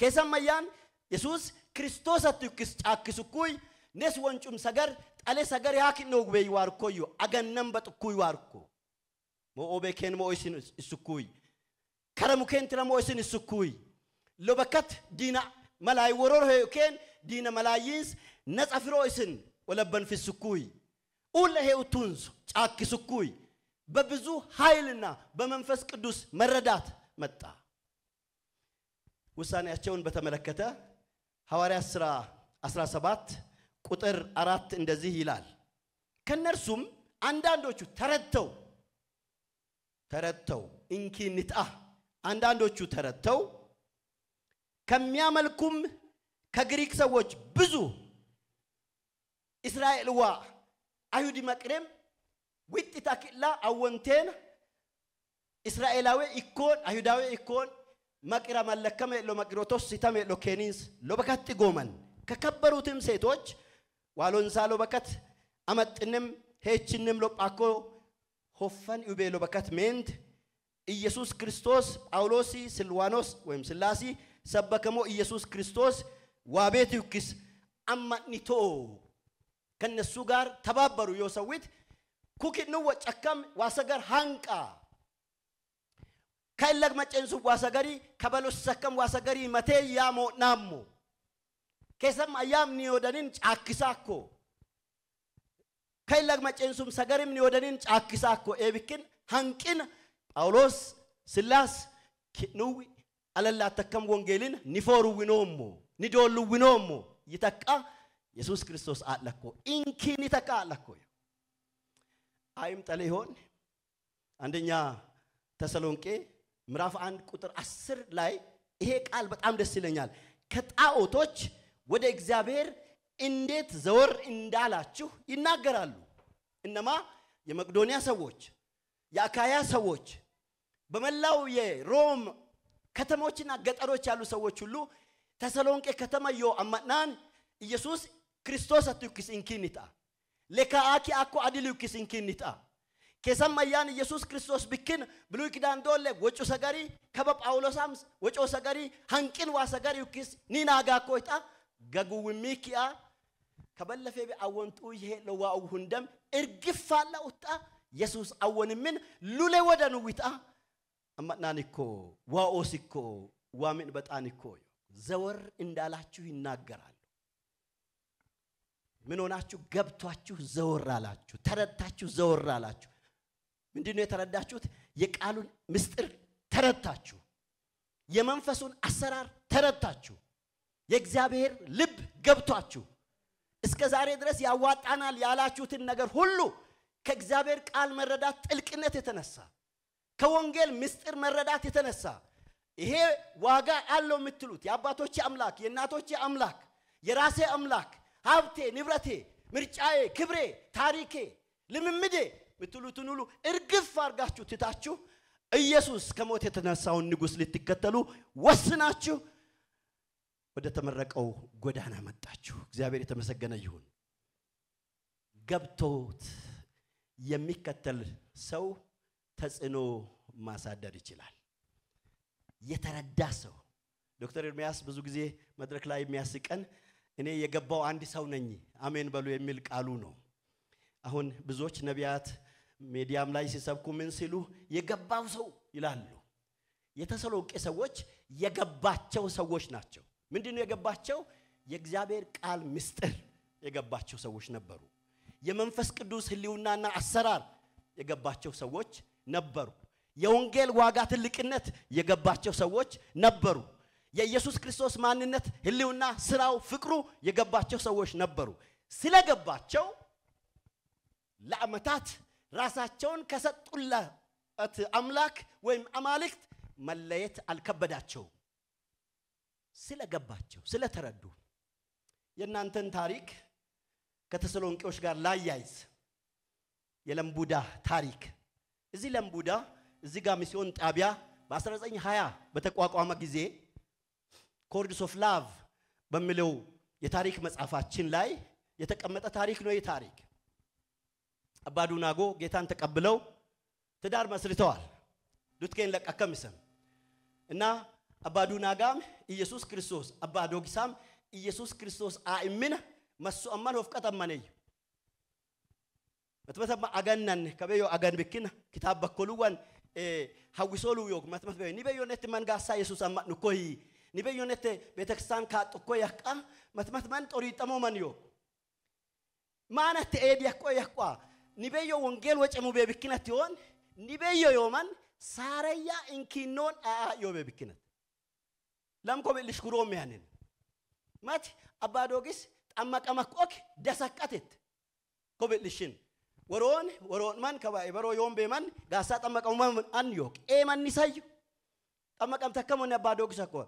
ኬሰመያን ኢየሱስ ክርስቶስ አትዩክስ ጫክስኩይ ኔስ ወንጩም ሰገር ጠሌ ሰገር ያኪን ወግቤ ይዋርኮዩ አገነም በጥኩ ይዋርኮ ሞኦቤ ኬን ሞኦይሲን እስኩይ kara mukeen tiramoo isin isukkuuy lobakkat diina malaay woror heeyokeen diina malaayiins naxa firoo isin ወለበን ፍስኩይ ኡለ ሄውቱንስ ጫክ ስኩይ በብዙ ኃይልና በመንፈስ ቅዱስ መረዳት መጣ። ውሳኔያቸውን በተመለከተ ሐዋርያት ሥራ 17 ቁጥር አራት እንደዚህ ይላል። ከነርሱም አንዳንዶቹ ተረድተው ተረድተው እንኪንጣ አንዳንዶቹ ተረድተው ከሚያመልኩም ከግሪክ ሰዎች ብዙ እስራኤል ዋ አይሁድ መቅደም ዊጥ ታኪላ አወንቴን እስራኤላዊ ኢኮን አይሁዳዊ ኢኮን መቅረ መለከመ ሎ መቅሮቶስ ሲተመ ሎ ኬኒንስ ሎ በከት ጎመን ከከበሩትም ሴቶች ዋሎንሳ ሎ በከት አመጥንም ሄችንም ሎ ጳኮ ሆፈን ዩቤ ሎ በከት ሜንት ኢየሱስ ክርስቶስ ጳውሎሲ ስልዋኖስ ወይም ስላሲ ሰበከሞ ኢየሱስ ክርስቶስ ዋቤትዩክስ አማኒቶ ከነሱ ጋር ተባበሩ። ዮሰዊት ኩኪንወ ጨከም ዋሰገር ሃንቃ ከለግ መጨንሱ ዋሰገሪ ከበሎሰከም ዋሰገሪ መቴ ያሞ ናሞ ኬሰም አያም ኒዮደንን ጫክሳኮ ከለግ መጨንሱም ሰገሪም ኒዮደንን ጫክሳኮ ኤብክን ሃንቂን ጳውሎስ ስላስ ኪኑዊ አለላ ተከም ወንጌልን ኒፎሩዊኖሞ ኒዶሉዊኖሞ ይተቃ ኢየሱስ ክርስቶስ አለኮ ኢንኪን ይተቃ አለኮ አይምጠለ ይሆን አንደኛ ተሰሎንቄ ምዕራፍ አንድ ቁጥር አስር ላይ ይሄ ቃል በጣም ደስ ይለኛል። ከጣዖቶች ወደ እግዚአብሔር እንዴት ዘወር እንዳላችሁ ይናገራሉ። እነማ የመቅዶንያ ሰዎች የአካያ ሰዎች በመላው የሮም ከተሞችና ገጠሮች ያሉ ሰዎች ሁሉ ተሰሎንቄ ከተማ ዮ አማናን ኢየሱስ ክርስቶስ አትዩክስ እንኪኒጣ ለካአኪ አኮ አድልዩክስ ከሰም ኬሰማያን ኢየሱስ ክርስቶስ ብክን ብሉይ ኪዳን ዶለ ወጩ ሰገሪ ከበ ጳውሎሳም ወጮ ሰገሪ ሀንቅን ዋ ሰገሪ ዩክስ ኒናጋ ኮይጣ ገጉውሚኪያ ከበለፌ ቢ አወንጡ ይሄ ለዋው ሁንደም እርግፋላ ኡጣ Yesus awwanimmin lule wadanu wita amadnaan ikko waa'oስ ikko waaምን ዘወር እንዳላችሁ ይናገራሉ። ምን ሆናችሁ ገብቷችሁ ዘወር አላችሁ፣ ተረድታችሁ ዘወር አላችሁ። ምንድን ነው የተረዳችሁት? የቃሉን ምስጢር ተረድታችሁ፣ የመንፈሱን አሰራር ተረድታችሁ፣ የእግዚአብሔር ልብ ገብቷችሁ እስከ ዛሬ ድረስ ያዋጣናል ያላችሁትን ነገር ሁሉ ከእግዚአብሔር ቃል መረዳት ጥልቅነት የተነሳ ከወንጌል ምስጢር መረዳት የተነሳ ይሄ ዋጋ አለው የምትሉት የአባቶች አምላክ፣ የእናቶች አምላክ፣ የራሴ አምላክ፣ ሀብቴ፣ ንብረቴ፣ ምርጫዬ፣ ክብሬ፣ ታሪኬ፣ ልምምዴ የምትሉትን ሁሉ እርግፍ አድርጋችሁ ትታችሁ ኢየሱስ ከሞት የተነሳውን ንጉሥ ልትከተሉ ወስናችሁ ወደ ተመረቀው ጎዳና መጣችሁ። እግዚአብሔር የተመሰገነ ይሁን። ገብቶት የሚከተል ሰው ተጽዕኖ ማሳደር ይችላል። የተረዳ ሰው ዶክተር ኤርሚያስ ብዙ ጊዜ መድረክ ላይ የሚያስቀን እኔ የገባው አንድ ሰው ነኝ አሜን በሉ የሚል ቃሉ ነው። አሁን ብዙዎች ነቢያት ሚዲያም ላይ ሲሰብኩ ምን ሲሉ የገባው ሰው ይላሉ። የተሰሎቄ ሰዎች የገባቸው ሰዎች ናቸው። ምንድን ነው የገባቸው? የእግዚአብሔር ቃል ምስጢር የገባቸው ሰዎች ነበሩ። የመንፈስ ቅዱስ ህልውናና አሰራር የገባቸው ሰዎች ነበሩ። የወንጌል ዋጋ ትልቅነት የገባቸው ሰዎች ነበሩ። የኢየሱስ ክርስቶስ ማንነት፣ ህልውና፣ ስራው፣ ፍቅሩ የገባቸው ሰዎች ነበሩ። ስለገባቸው ለአመታት ራሳቸውን ከሰጡለት አምላክ ወይም አማልክት መለየት አልከበዳቸውም። ስለገባቸው ስለተረዱ የእናንተን ታሪክ ከተሰሎንቄዎች ጋር ላያይዝ የለምቡዳ ታሪክ እዚህ ለምቡዳ እዚህ ጋር ሚስዮን ጣቢያ በ1920 በተቋቋመ ጊዜ ኮርድስ ኦፍ ላቭ በሚለው የታሪክ መጽሐፋችን ላይ የተቀመጠ ታሪክ ነው። ይህ ታሪክ አባዱናጎ ጌታን ተቀብለው ትዳር መስርተዋል። ዱትኬን ለቀከም ይሰም እና አባዱናጋም ኢየሱስ ክርስቶስ አባዶጊሳም ኢየሱስ ክርስቶስ አእምነ مسو أمان هو فكت أماني متمثل ما أجنن كبيو أجن بكنا كتاب بكلوان حويسولو إيه، يوك متمثل بيو نبيو نت من قاسا يسوع أما نكوي نبيو نت بيتكسان كات أكوي أكا آه، متمثل من تريد أمومن يوك ما نت أيدي أكوي أكوا آه، نبيو ونجيل وجه مبي بكنا تيون نبيو يومن ساريا إنكينون آه, آه، يوبي بكنا لم كم اللي شكرهم مات أبادوكيس xammaqamak ok dasaqqatetti kobedhishin waroon waroonman kabaa'e baroo yoon beeman gaasaa xammaqamuman an yook eemannisayyo xammaqamte akka monne abbaa doogisa akkuma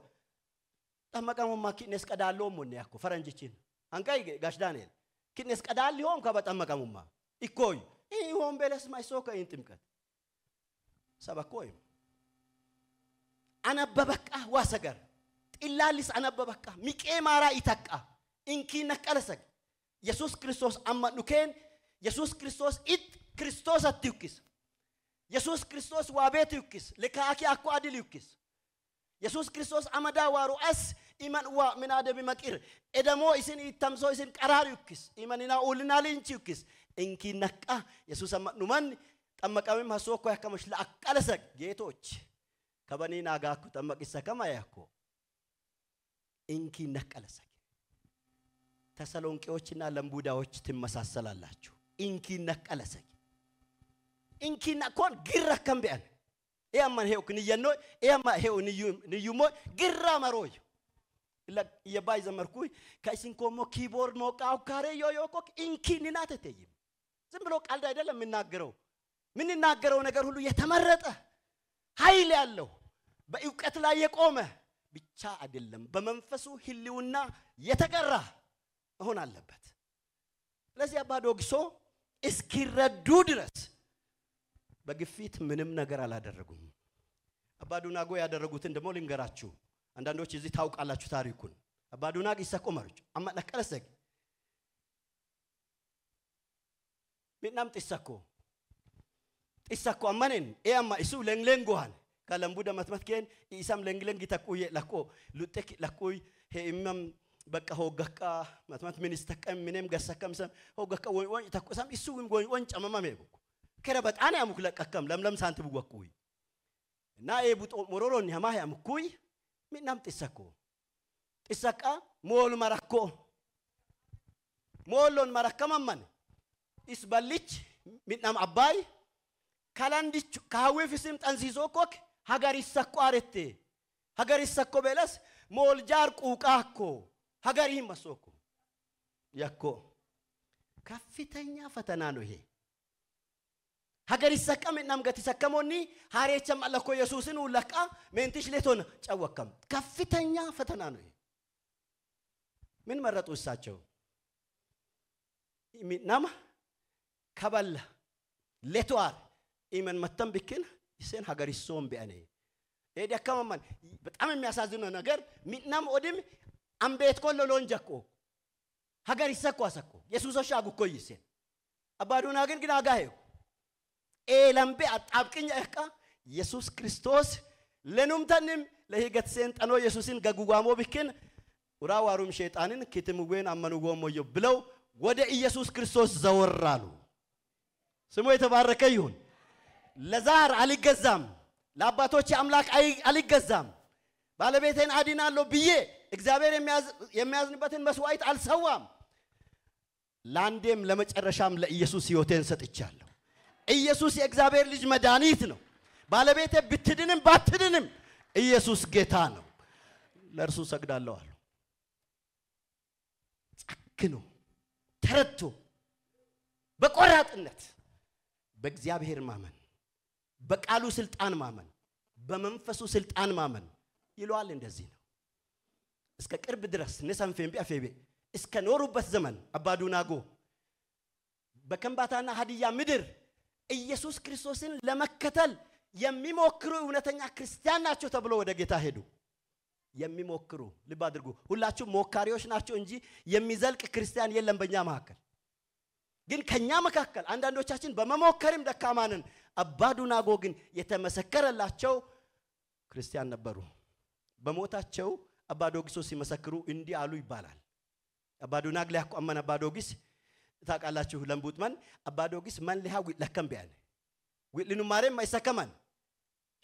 xammaqamummaa kinnes qadaalloo monne akko faranjichin hanqayi gaash daaneel kinnes qadaalli hoom kaba xammaqamummaa ikkooyu hii hoom beeles maisoo ka hin ximqat sabakkoo himu anabba baqqaa waa sagar xillaallis anabba baqqaa miqee maaraa itakqaa inki inkiinakkalasag yesus kristos amma nuken yesus kristos it kristosatti yukkisa yesus kristos waa beetu yukkisa likaaki akku adil yukis yesus kristos amada waru as iman waa minaadebi maqir edamoo isin itamso isin yukis qaraar yukkis imaninaa uulinaa liinchi yukkis inkiinakka yesus amma numan dhumanni xammaqamim hasoo koy akkama shila akkalasak geetoch kabanii naagaakku xammaqissa kama yaakko inkiinnakkalasak ተሰሎንቄዎችና ለምቡዳዎች ትመሳሰላላችሁ። ኢንኪነ ቀለሰኝ ኢንኪና ኮን ግራ ከምቢያን ኤያማን ሄው ክንየኖ ኤያማ ሄው ንዩ ንዩሞ ግራ መሮይ የባይ ዘመርኩ ከእሲን ኮሞ ኪቦርድ ሞቃው ካሬ ዮዮ ኮክ ኢንኪንና ተተይም ዝም ብሎ ቀልድ አይደለም የምናገረው። የምንናገረው ነገር ሁሉ የተመረጠ ኃይል ያለው በእውቀት ላይ የቆመ ብቻ አይደለም፣ በመንፈሱ ህልውና የተገራ መሆን አለበት። ስለዚህ አባ ዶግሶ እስኪረዱ ድረስ በግፊት ምንም ነገር አላደረጉም። አባ ዱናጎ ያደረጉትን ደግሞ ልንገራችሁ። አንዳንዶች እዚህ ታውቃላችሁ ታሪኩን። አባ ዱናግ ይሰቆ ይሰቆመሩች አማለቀለሰግ ሚናም ጢሰኮ ጢሰኮ አመኔን ኤ አማ እሱ ለንግለንጎሃን ከለምቡ ደመትመት ኬን ኢሳም ለንግለንግ ተቁዬ ለቆ ሉጤ ሄ ሄኢመም በቃ ሆገቃ ማትማት ሚኒስተቀም ምንም ገሰከምሰ ሆገቃ ወይ ተቆሳም እሱ ወይ ወይ ወይ ከረ በጣን ያሙክ ለቀከም ለምለም ሳንቲ ብወኩይ እና ኤቡጦ ሞሮሮን ያማ ያምኩይ ምናም ጥሰኮ ጥሰቃ ሞል መረኮ ሞሎን መረከመመን ኢስበልች ምናም አባይ ከላንዲች ካዌፍስም ጠንሲሶ ኮክ ሀገር ይሰኮ አሬቴ ሀገር ይሰኮ በለስ ሞል ቁቃኮ ሀገርህም መሶ እኮ ያኮ ከፍተኛ ፈተና ነው ይሄ። ሀገር ይሰቀም ናምገት ይሰከሞኒ ሀሬቸም አለኮ ኢየሱስን ውለቃ ሜንትሽ ሌቶን ጨወከም ከፍተኛ ፈተና ነው ይሄ። ምን መረጡ እሳቸው? ናማ ከበለ ሌቷር ኢመን መተም ብክን ይሴን ሀገር ይሶም ቢያኔ ይሄ ደካማማን በጣም የሚያሳዝነው ነገር ሚናም ኦድም Ambeetkoon loloon jakkoo. Hagarisakkoo asakkoo. Yesuusa shaagu koyyise. Abbaaduunaa gin ginaa gaayoo. Eelambee axaabqinya eqqa Yesuus Kiristoos lenumtanim ለሂገት ሴንጠኖ ኢየሱስን ገጉጓሞ ብክን ውራ ዋሩም ሸይጣንን ክትምዌን አመንዎ ሞዮ ብለው ወደ ኢየሱስ ክርስቶስ ዘወራሉ። ስሙ የተባረከ ይሁን። ለዛር አልገዛም፣ ለአባቶች አምላክ አልገዛም፣ ባለቤቴን አድናለሁ ብዬ እግዚአብሔር የሚያዝንበትን መስዋዕት አልሰዋም። ለአንዴም ለመጨረሻም ለኢየሱስ ሕይወቴን ሰጥቻለሁ። ኢየሱስ የእግዚአብሔር ልጅ መድኃኒት ነው። ባለቤቴ ብትድንም ባትድንም ኢየሱስ ጌታ ነው። ለእርሱ ሰግዳለሁ አሉ። ጨክኖ ተረድቶ በቆራጥነት በእግዚአብሔር ማመን፣ በቃሉ ስልጣን ማመን፣ በመንፈሱ ስልጣን ማመን ይለዋል እንደዚህ ነው። እስከ ቅርብ ድረስ ንሰንፌን ቢአፌቤ እስከ ኖሩበት ዘመን አባዱናጎ በከምባታና ሀዲያ ምድር ኢየሱስ ክርስቶስን ለመከተል የሚሞክሩ እውነተኛ ክርስቲያን ናቸው ተብሎ ወደ ጌታ ሄዱ። የሚሞክሩ ልብ አድርጉ፣ ሁላችሁም ሞካሪዎች ናቸው እንጂ የሚዘልቅ ክርስቲያን የለም በእኛ መካከል። ግን ከኛ መካከል አንዳንዶቻችን በመሞከርም ደካማንን አባዱናጎ ግን የተመሰከረላቸው ክርስቲያን ነበሩ። በሞታቸው አባ ዶጊሶስ ሲመሰክሩ እንዲህ አሉ ይባላል። አባ ዱናግ ሊያኩ አመን አባ ዶጊስ ታውቃላችሁ። ለምቡት መን አባ ዶጊስ መን ሊሃ ዊለከም ቢያን ዊልኑ ማሬም ማይሰከመን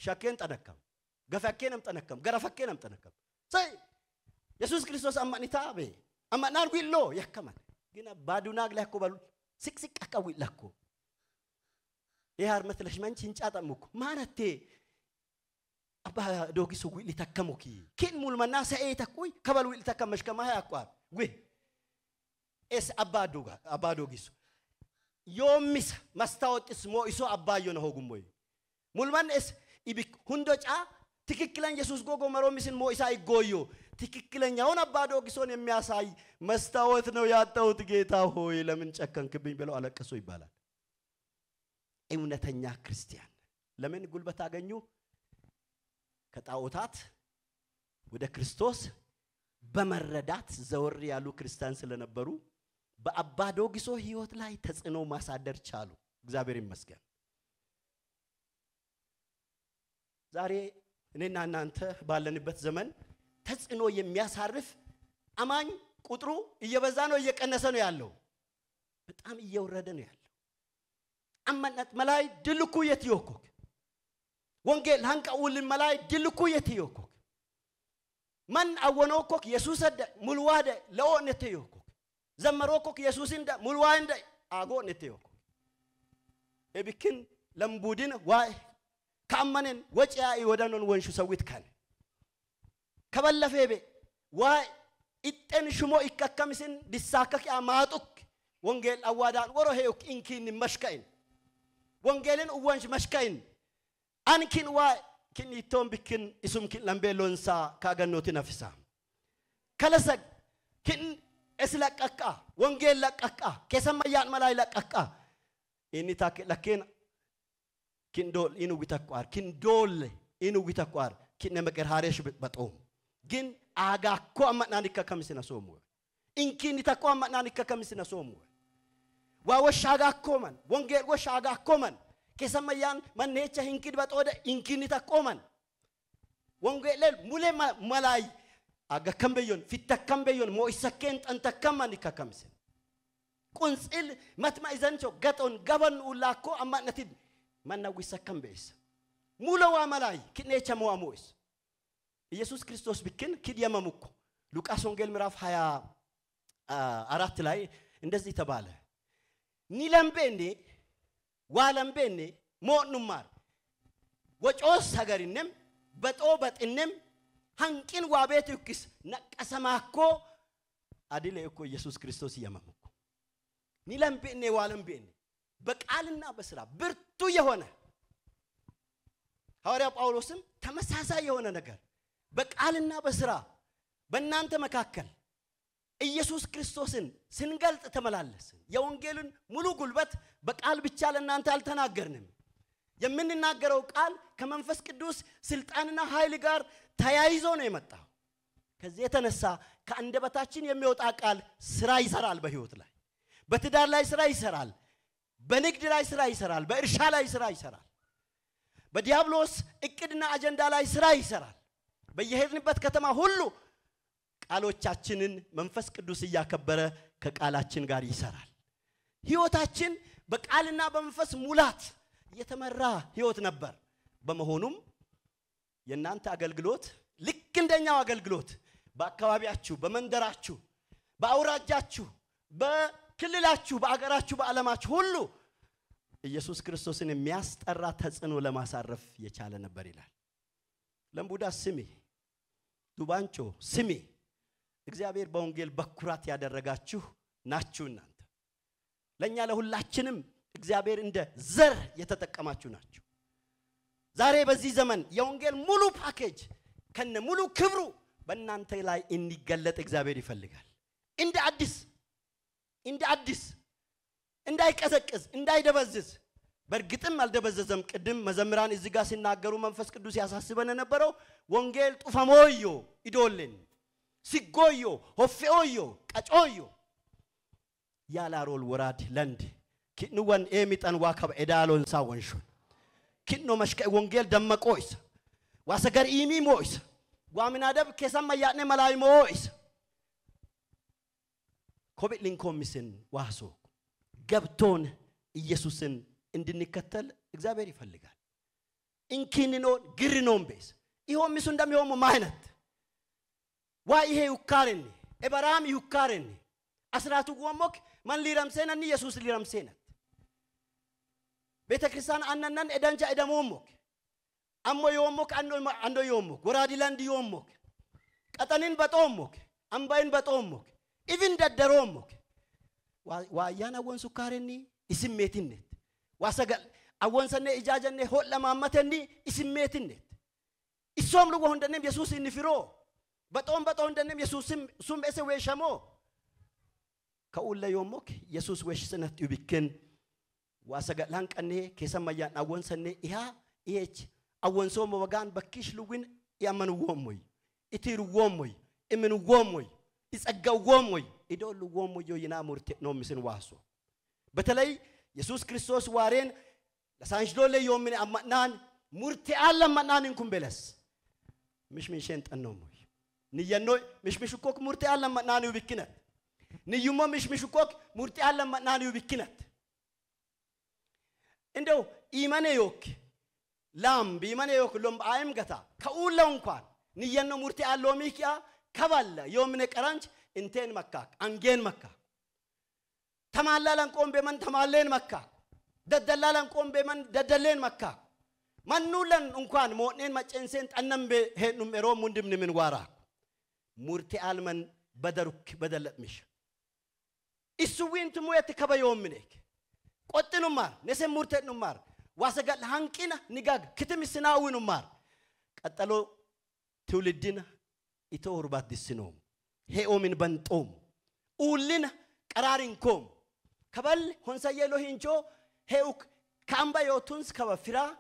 ሸኬን ጠነከም ገፈኬንም ጠነከም ገረፈኬንም ጠነከም ሰይ ኢየሱስ ክርስቶስ አማኒታ በ አማናል ዊሎ የከመን ግን አባ ዱናግ ሊያኩ ባሉ ሲቅሲቅ አቀ ዊለኩ ይህ አርመት ለሽመን ቺንጫ ጠሙኩ ማነቴ abbaa doogisu gwi'li takkamu kii kin mulmannaa sa'ee takkui kabal wi'li takka mashkamaa haa akwaab gwi es abbaa duuga abbaa doogisu yoommisa mastaa moo'isoo abbaayyo na hogummoy mulmanna es ibik hundo caa ትክክለኛ ኢየሱስ ጎጎ መሮም ሲል ሞይሳ ይጎዮ ትክክለኛውን አባዶ ግሶን የሚያሳይ መስታወት ነው ያጣሁት። ጌታ ሆይ ለምን ጨከንክብኝ ብለው አለቀሱ ይባላል። እውነተኛ ክርስቲያን ለምን ጉልበት አገኙ? ከጣዖታት ወደ ክርስቶስ በመረዳት ዘወር ያሉ ክርስቲያን ስለነበሩ ዶግሶ ህይወት ላይ ተጽዕኖ ማሳደር ቻሉ። እግዚአብሔር ይመስገን። ዛሬ እኔና እናንተ ባለንበት ዘመን ተጽዕኖ የሚያሳርፍ አማኝ ቁጥሩ እየበዛ ነው፣ እየቀነሰ ነው ያለው። በጣም እየወረደ ነው ያለው። አመናት መላይ ድልኩ የትዮኮክ وانجيل هنك أول الملاي جلكو يتيوكوك من أونوكوك يسوس دا ملوادة لو نتيوكوك زمروكوك يسوس دا ملوان دا أغو نتيوكوك إبكين لمبودين واي كأمنن وجعي ودنون وانشو سويت كان كبال لفيبي واي إتن شمو إكاكمسين دساكك أماتوك وانجيل أوادان ورو هيوك إنكي وانجيلين أوانش مشكين An kin waa kin ittoon bikkin isum kin lambee loonsaa kaagannootin hafisa. Kalasa kin es laqqaqqaa wongeen laqqaqqaa keessan mayyaan malaa laqqaqqaa inni taake lakkeen kin dool inu gitaqqaar kin doolle inu gitaqqaar kin nama qerhaareesh baxoom gin aagaakko ammadnaan ikka kamisina soomuwe inkin itakko ammadnaan ikka kamisina soomuwe waa wosh aagaakko man wongeen wosh aagaakko man. keessa ammayyaan manneecha hin qidbatooda hinkinni takkooman. Wangeeleel mulee malaay aga kan beyyoon fitta kan beyyoon moo isa keen xanta kan mani kakkamse. Qunsil matma izancho gaton gaban ulaakoo amma natin manna wisa kan beessa. Mula waa malaay kidneecha moo amoos. ኢየሱስ ክርስቶስ ብክን ኪድ የመሙኩ ሉቃስ ወንጌል ምዕራፍ 24 ላይ እንደዚህ ተባለ ኒለምቤኔ waalan beenne moodhummaar wocoos sagarinnem baxoo baxinnem hanqin waa beetu ikkis naqqasamaakkoo adile እኮ ኢየሱስ ክርስቶስ እያመመኩ ኒለም ቤኔ ዋለም ቤኔ በቃልና በስራ ብርቱ የሆነ ሐዋርያ ጳውሎስም ተመሳሳይ የሆነ ነገር በቃልና በስራ በእናንተ መካከል ኢየሱስ ክርስቶስን ስንገልጥ ተመላለስን። የወንጌልን ሙሉ ጉልበት በቃል ብቻ ለእናንተ አልተናገርንም። የምንናገረው ቃል ከመንፈስ ቅዱስ ስልጣንና ኃይል ጋር ተያይዞ ነው የመጣው። ከዚህ የተነሳ ከአንደበታችን የሚወጣ ቃል ስራ ይሰራል። በህይወት ላይ፣ በትዳር ላይ ስራ ይሰራል። በንግድ ላይ ስራ ይሰራል። በእርሻ ላይ ስራ ይሰራል። በዲያብሎስ እቅድና አጀንዳ ላይ ስራ ይሰራል። በየሄድንበት ከተማ ሁሉ ቃሎቻችንን መንፈስ ቅዱስ እያከበረ ከቃላችን ጋር ይሰራል። ህይወታችን በቃልና በመንፈስ ሙላት የተመራ ህይወት ነበር። በመሆኑም የእናንተ አገልግሎት ልክ እንደኛው አገልግሎት በአካባቢያችሁ፣ በመንደራችሁ፣ በአውራጃችሁ፣ በክልላችሁ፣ በአገራችሁ፣ በዓለማችሁ ሁሉ ኢየሱስ ክርስቶስን የሚያስጠራ ተጽዕኖ ለማሳረፍ የቻለ ነበር ይላል። ለምቡዳ ስሜ፣ ዱባንቾ ስሜ፣ እግዚአብሔር በወንጌል በኩራት ያደረጋችሁ ናችሁ እናንተ ለእኛ ለሁላችንም እግዚአብሔር እንደ ዘር የተጠቀማችሁ ናችሁ ዛሬ በዚህ ዘመን የወንጌል ሙሉ ፓኬጅ ከነ ሙሉ ክብሩ በእናንተ ላይ እንዲገለጥ እግዚአብሔር ይፈልጋል እንደ አዲስ እንደ አዲስ እንዳይቀዘቅዝ እንዳይደበዝዝ በእርግጥም አልደበዘዘም ቅድም መዘምራን እዚህ ጋር ሲናገሩ መንፈስ ቅዱስ ያሳስበን የነበረው ወንጌል ጡፈሞዮ ኢዶልን ሲጎዮ ሆፌኦዮ ቀጮዮ ያላሮል ወራድ ለንድ ኪኑወን ኤሚጠን ዋከብ ኤዳሎንሳ ወንሹን ኪኖ መሽከ ወንጌል ደመቆ ዋሰገር ኢሚ ሞይስ ዋሚናደብ ኬሰማ ያኔ መላይ ሞይስ ኮቤት ሊንኮሚስን ዋሶ ገብቶን ኢየሱስን እንድንከተል እግዚአብሔር ይፈልጋል። እንኪንኖን ግርኖን ቤስ ይሆሚሱ እንደሚሆሙ ማይነት وايه يكارن ابرام يكارن اسراتو قومك من لي رمسينا ني يسوس لي رمسينا بيت كريستيان اننن ادانجا ادمومك امو يومك اندو اندو يومك ورادي لاند يومك قطنين بطومك امباين بطومك ايفن ددرومك وايانا وان سكارني اسم واسغل اوان سن اجاجني هول لما متني اسم اسوم لو هندنم يسوس انفرو በጦም በጦም ደንም የሱስም ሱም ኤሰ ዌሸሞ ከኡለ ዮሞክ የሱስ ዌሽ ስነት ዩቢክን ዋሰገ ላንቀኔ ኬሰመያን አወንሰኔ ይሃ ይሄች አወንሶም መወጋን በኪሽ ልዊን ያመኑ ወሞይ ኢቲር ወሞይ እምኑ ወሞይ ይጸጋው ወሞይ ኢዶል ወሞይ ዮይና ሙርቴ ነው ምስን ዋሶ በተለይ ኢየሱስ ክርስቶስ ዋሬን ለሳንሽሎሌ ዮምን አማናን ሙርቴ አለ ማናን እንኩም በለስ ምሽ ምሽን ጠኖሞይ ንየኖይ ምሽምሽኮክ ሙርቲ አለም መጥናኒው ብክነት ንዩሞ ምሽምሽኮክ ሙርቲ አለም መጥናኒው ብክነት እንደው ኢመኔ ዮክ ላም ቢመኔ ዮክ ሎም አይም ገታ ከኡለው እንኳን ንየኖ ሙርቲ አለው ሚኪያ ከባለ ዮምነ ቀራንች እንቴን መካክ አንጌን መካ ተማላ ለንቆም በመን ተማሌን መካ ደደላ ለንቆም በመን ደደሌን መካ መኑለን እንኳን ሞኔን መጨንሴን ጠነም ሄኑም ኤሮም ወንድም ንምን ዋራ murti'aalman badaruk badal'misha. Issuwiin tumuuyatti kabayoommineek. Qoxxinummaar nesen murteednummaar waasagal hanqina nigaag kitimisinaawiinummaar qaxxaloo tiwliddina itoo hurbaaddissinoom he'oomin banxoom uullina qaraarin koom kaballi honsayyee lohinchoo he'uk kaamba yootuns kaba firaa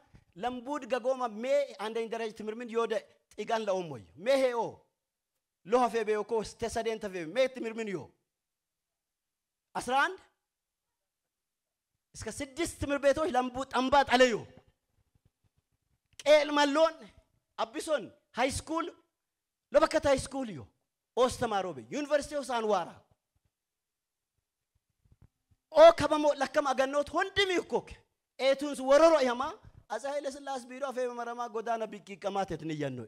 lambuud gagooma mee andayin darajati mirmin yooda xigan la'oommoyyo mee he'oo ሎሆ ፌቤ ኮ ተፌ ሜት ምርምንዮ አስራ አንድ እስከ ስድስት ትምህርት ቤቶች ለምቡ ጠንባ ጠለዮ ቄል መሎን አቢሶን ሃይስኩል ለበከት ሃይስኩል ዮ ኦስተማሮቤ ዩኒቨርሲቲ ሳንዋራ ኦ ከበሞ ለከም አገኖት ሁንድም ይኮክ ኤቱንስ ወረሮ ይማ አፄ ኃይለ ስላስ ቢሮ አፌ መረማ ጎዳና ቢቂ ቀማት የትንየን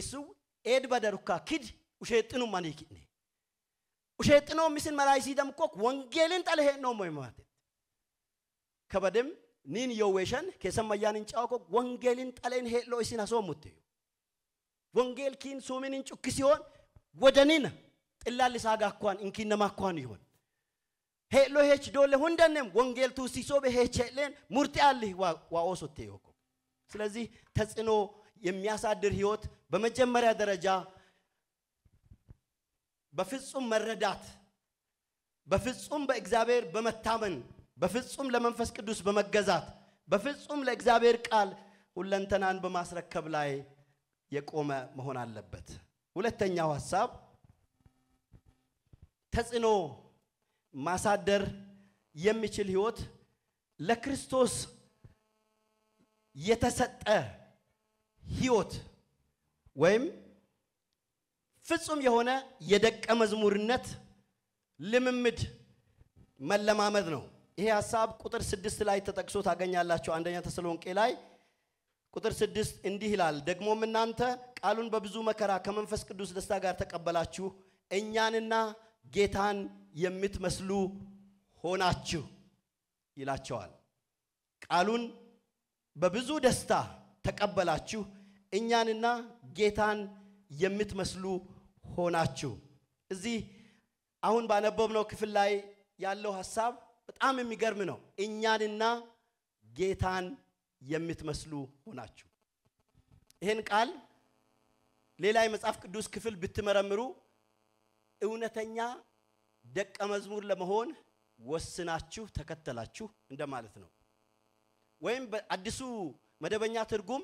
እሱ ኤድ በደሩካ ኪድ ውሸጥኑ ማኒክኔ ውሸጥኖ ምስን መላይሲ ደምኮ ወንጌልን ጠልሄ ነው ሞይማት ከበደም ኒን የዌሸን ከሰማያንን ጫወኮ ወንጌልን ጠለን ሄሎ እሲን አሶሙት ወንጌል ኪን ሱሚንን ጩክ ሲሆን ወደኒን ጥላልሳ ጋኳን እንኪን ነማኳን ይሆን ሄሎ ሄች ዶለ ሁንደንም ወንጌል ቱሲ ሶበ ሄች ሙርቲ አለ ያልህ ዋኦሶቴ ይሆን ስለዚህ ተጽዕኖ የሚያሳድር ህይወት በመጀመሪያ ደረጃ በፍጹም መረዳት፣ በፍጹም በእግዚአብሔር በመታመን፣ በፍጹም ለመንፈስ ቅዱስ በመገዛት፣ በፍጹም ለእግዚአብሔር ቃል ሁለንተናን በማስረከብ ላይ የቆመ መሆን አለበት። ሁለተኛው ሀሳብ ተጽዕኖ ማሳደር የሚችል ህይወት ለክርስቶስ የተሰጠ ህይወት ወይም ፍጹም የሆነ የደቀ መዝሙርነት ልምምድ መለማመድ ነው። ይሄ ሀሳብ ቁጥር ስድስት ላይ ተጠቅሶ ታገኛላችሁ። አንደኛ ተሰሎንቄ ላይ ቁጥር ስድስት እንዲህ ይላል፣ ደግሞም እናንተ ቃሉን በብዙ መከራ ከመንፈስ ቅዱስ ደስታ ጋር ተቀበላችሁ፣ እኛንና ጌታን የምትመስሉ ሆናችሁ ይላቸዋል። ቃሉን በብዙ ደስታ ተቀበላችሁ እኛንና ጌታን የምትመስሉ ሆናችሁ። እዚህ አሁን ባነበብነው ክፍል ላይ ያለው ሀሳብ በጣም የሚገርም ነው። እኛንና ጌታን የምትመስሉ ሆናችሁ። ይህን ቃል ሌላ የመጽሐፍ ቅዱስ ክፍል ብትመረምሩ እውነተኛ ደቀ መዝሙር ለመሆን ወስናችሁ ተከተላችሁ እንደማለት ነው። ወይም በአዲሱ መደበኛ ትርጉም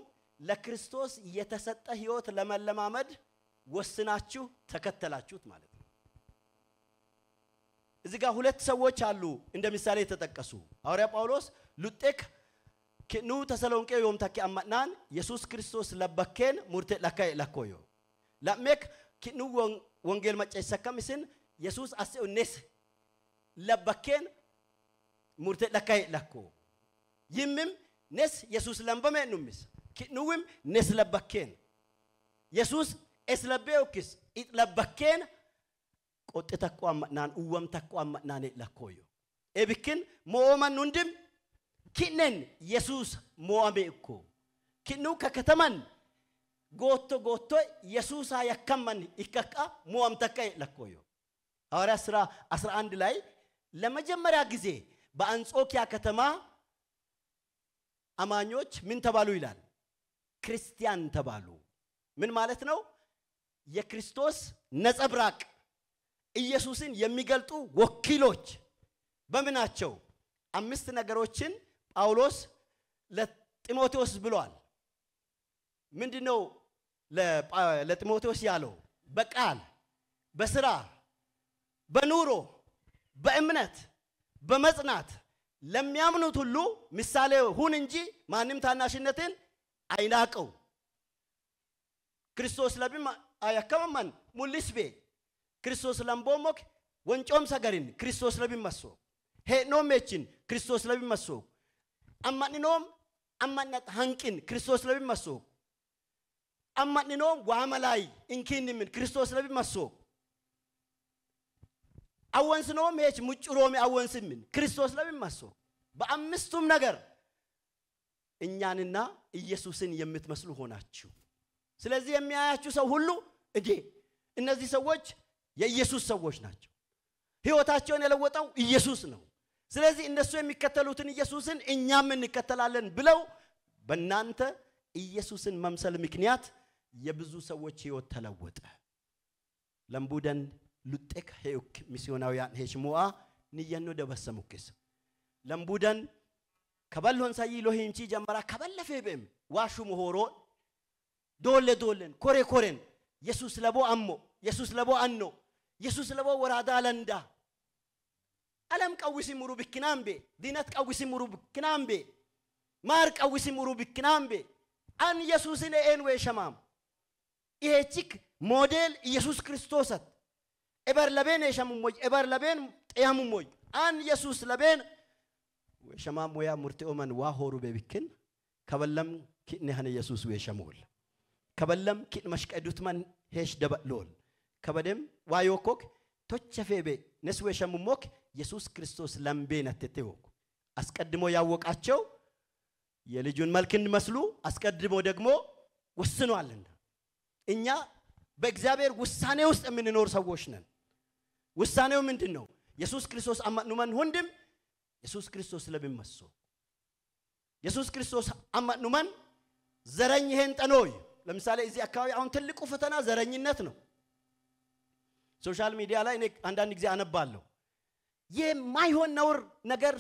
ለክርስቶስ የተሰጠ ህይወት ለመለማመድ ወስናችሁ ተከተላችሁት ማለት ነው። እዚህ ጋር ሁለት ሰዎች አሉ እንደ ምሳሌ የተጠቀሱ ሐዋርያ ጳውሎስ ሉጤክ ክኑ ተሰሎንቄ ዮም ታኪ አማናን ኢየሱስ ክርስቶስ ለበኬን ሙርቴ ለካ ለኮዮ ለሜክ ክኑ ወንጌል መጨይ መጨሰከምስን ኢየሱስ አስኡኔስ ለበኬን ሙርቴ ለካ ለኮ ይምም ኔስ ኢየሱስ ለንበሜ ኑሚስ kidhuwim neslebakkeen yesus eslebbeokkis itlebakkeen qoxxe takko ammadnaan uwwam takko ammadnaan lakkoyyo ebikkin mooman nundim kinnen yesus mo'ame ikko kinnu kakataman gootto gootto yesusaa yakkamman ikkakka ሞአም ተካ ለኮዮ ሐዋርያ ሥራ 11 ላይ ለመጀመሪያ ጊዜ በአንጾኪያ ከተማ አማኞች ምን ተባሉ ይላል? ክርስቲያን ተባሉ። ምን ማለት ነው? የክርስቶስ ነጸብራቅ ኢየሱስን የሚገልጡ ወኪሎች በምናቸው አምስት ነገሮችን ጳውሎስ ለጢሞቴዎስ ብሏል። ምንድነው ነው ለጢሞቴዎስ ያለው? በቃል በስራ በኑሮ በእምነት በመጽናት ለሚያምኑት ሁሉ ምሳሌ ሁን እንጂ ማንም ታናሽነትን Ayi naa ka'u kiristoos laa bima ayakkauma man mul'is bee kiristoos laa mbo wancoom sagarin kristos labin bima so hee noom eeccin kiristoos laa bima so amma inoom amma hanqin kiristoos laa bima so amma inoom gwaama laayi in kindi min kiristoos laa bima so awwansi noom eecc mu curoome awwansi min nagar. እኛንና ኢየሱስን የምትመስሉ ሆናችሁ። ስለዚህ የሚያያችሁ ሰው ሁሉ እዴ እነዚህ ሰዎች የኢየሱስ ሰዎች ናቸው፣ ሕይወታቸውን የለወጠው ኢየሱስ ነው። ስለዚህ እነሱ የሚከተሉትን ኢየሱስን እኛም እንከተላለን ብለው በእናንተ ኢየሱስን መምሰል ምክንያት የብዙ ሰዎች ህይወት ተለወጠ። ለምቡደን ሉጤክ ሄዩክ ሚስዮናውያን ሄሽሙአ ንየኖ ደበሰሙክስ ለምቡደን ከበሎን ሰይ ሎሂምቺ ጀመራ ከበለፌ ቤም ዋሹም ሆሮን ዶሌ ዶሌን ኮሬ ኮሬን የሱስ ለቦ አሞ የሱስ ለቦ አኖ የሱስ ለቦ ወራዳ ለንዳ አለም ቀዊሲ ሙሩ ብክናምቤ ዲነት ቀዊሲ ሙሩ ብክናምቤ ማር ቀዊሲ ሙሩ ብክናምቤ አን የሱስን ኤን ወይ ሸማም ይሄችክ ሞዴል ኢየሱስ ክርስቶሰት ኤበር ለቤን የሸሙሞይ ኤበር ለቤን ጤያሙሞይ አን የሱስ ለቤን ሸማ ሙያ ሙርቴ ኦመን ዋ ሆሩ ቤቢክን ከበለም ኪድነ ሀነ ኢየሱስ ዌሸሙል ከበለም መሽቀዱት መን ሄሽ ደበሎል ከበደም ዋዮኮክ ቶቸፌ ቤ ነስ ዌሸሙሞክ ኢየሱስ ክርስቶስ ለምቤ ነትቴዎኩ አስቀድሞ ያወቃቸው የልጁን መልክ እንመስሉ አስቀድሞ ደግሞ ወስኗልና እኛ በእግዚአብሔር ውሳኔ ውስጥ የምንኖር ሰዎች ነን። ውሳኔው ምንድን ነው? ኢየሱስ ክርስቶስ አማኑመን ሁንድም የሱስ ክርስቶስ ለሚመሱ የሱስ ክርስቶስ አመኑመን ዘረኝ ይሄን ጠኖይ ለምሳሌ እዚህ አካባቢ አሁን ትልቁ ፈተና ዘረኝነት ነው። ሶሻል ሚዲያ ላይ እኔ አንዳንድ ጊዜ አነባለሁ። የማይሆን ነውር ነገር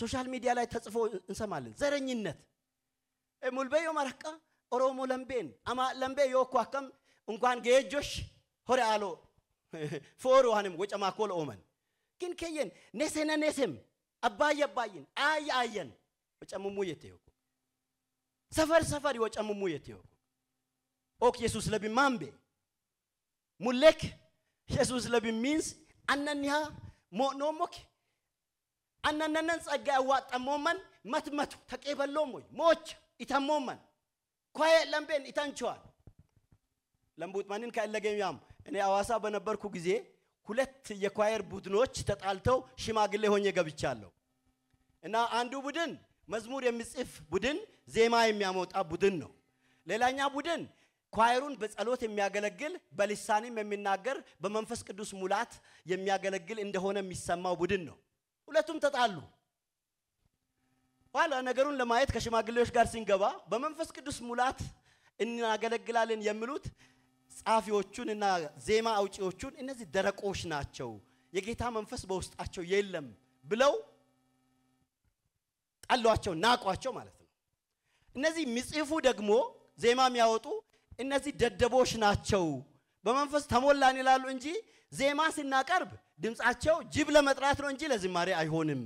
ሶሻል ሚዲያ ላይ ተጽፎ እንሰማለን። ዘረኝነት ሙልበዮ መረቃ ኦሮሞ ለምቤን አማ ለምቤ የወኩ አከም እንኳን ገየጆሽ ሆረ አሎ *laughs* ፎሩ ዋንም ወጨማኮል ኦመን ግን ከየን ኔሴነ ኔሴም አባይ አባይን አይ አየን ወጨምሙ የቴዮኩ ሰፈር ሰፈር ወጨምሙ የቴዮኩ ኦክ ኢየሱስ ለቢማምቤ ሙሌክ ኢየሱስ ለቢሚንስ አነኒሃ ሞኖሞክ አናነነን ጸጋ ያዋጠሞመን መትመቱ ተቄበሎሞይ ሞች ኢተሞመን ኳየ ለምቤን ኢተንቸዋል ለምቡጥ ማንን ከእለገም ያም እኔ አዋሳ በነበርኩ ጊዜ ሁለት የኳየር ቡድኖች ተጣልተው ሽማግሌ ሆኜ ገብቻለሁ እና አንዱ ቡድን መዝሙር የሚጽፍ ቡድን ዜማ የሚያመጣ ቡድን ነው። ሌላኛ ቡድን ኳየሩን በጸሎት የሚያገለግል በልሳንም የሚናገር በመንፈስ ቅዱስ ሙላት የሚያገለግል እንደሆነ የሚሰማው ቡድን ነው። ሁለቱም ተጣሉ። ኋላ ነገሩን ለማየት ከሽማግሌዎች ጋር ሲንገባ በመንፈስ ቅዱስ ሙላት እናገለግላለን የሚሉት ጻፊዎቹን እና ዜማ አውጪዎቹን እነዚህ ደረቆች ናቸው፣ የጌታ መንፈስ በውስጣቸው የለም ብለው ጠሏቸው፣ ናቋቸው ማለት ነው። እነዚህ የሚጽፉ ደግሞ ዜማ የሚያወጡ እነዚህ ደደቦች ናቸው፣ በመንፈስ ተሞላን ይላሉ እንጂ ዜማ ስናቀርብ ድምፃቸው ጅብ ለመጥራት ነው እንጂ ለዝማሬ አይሆንም።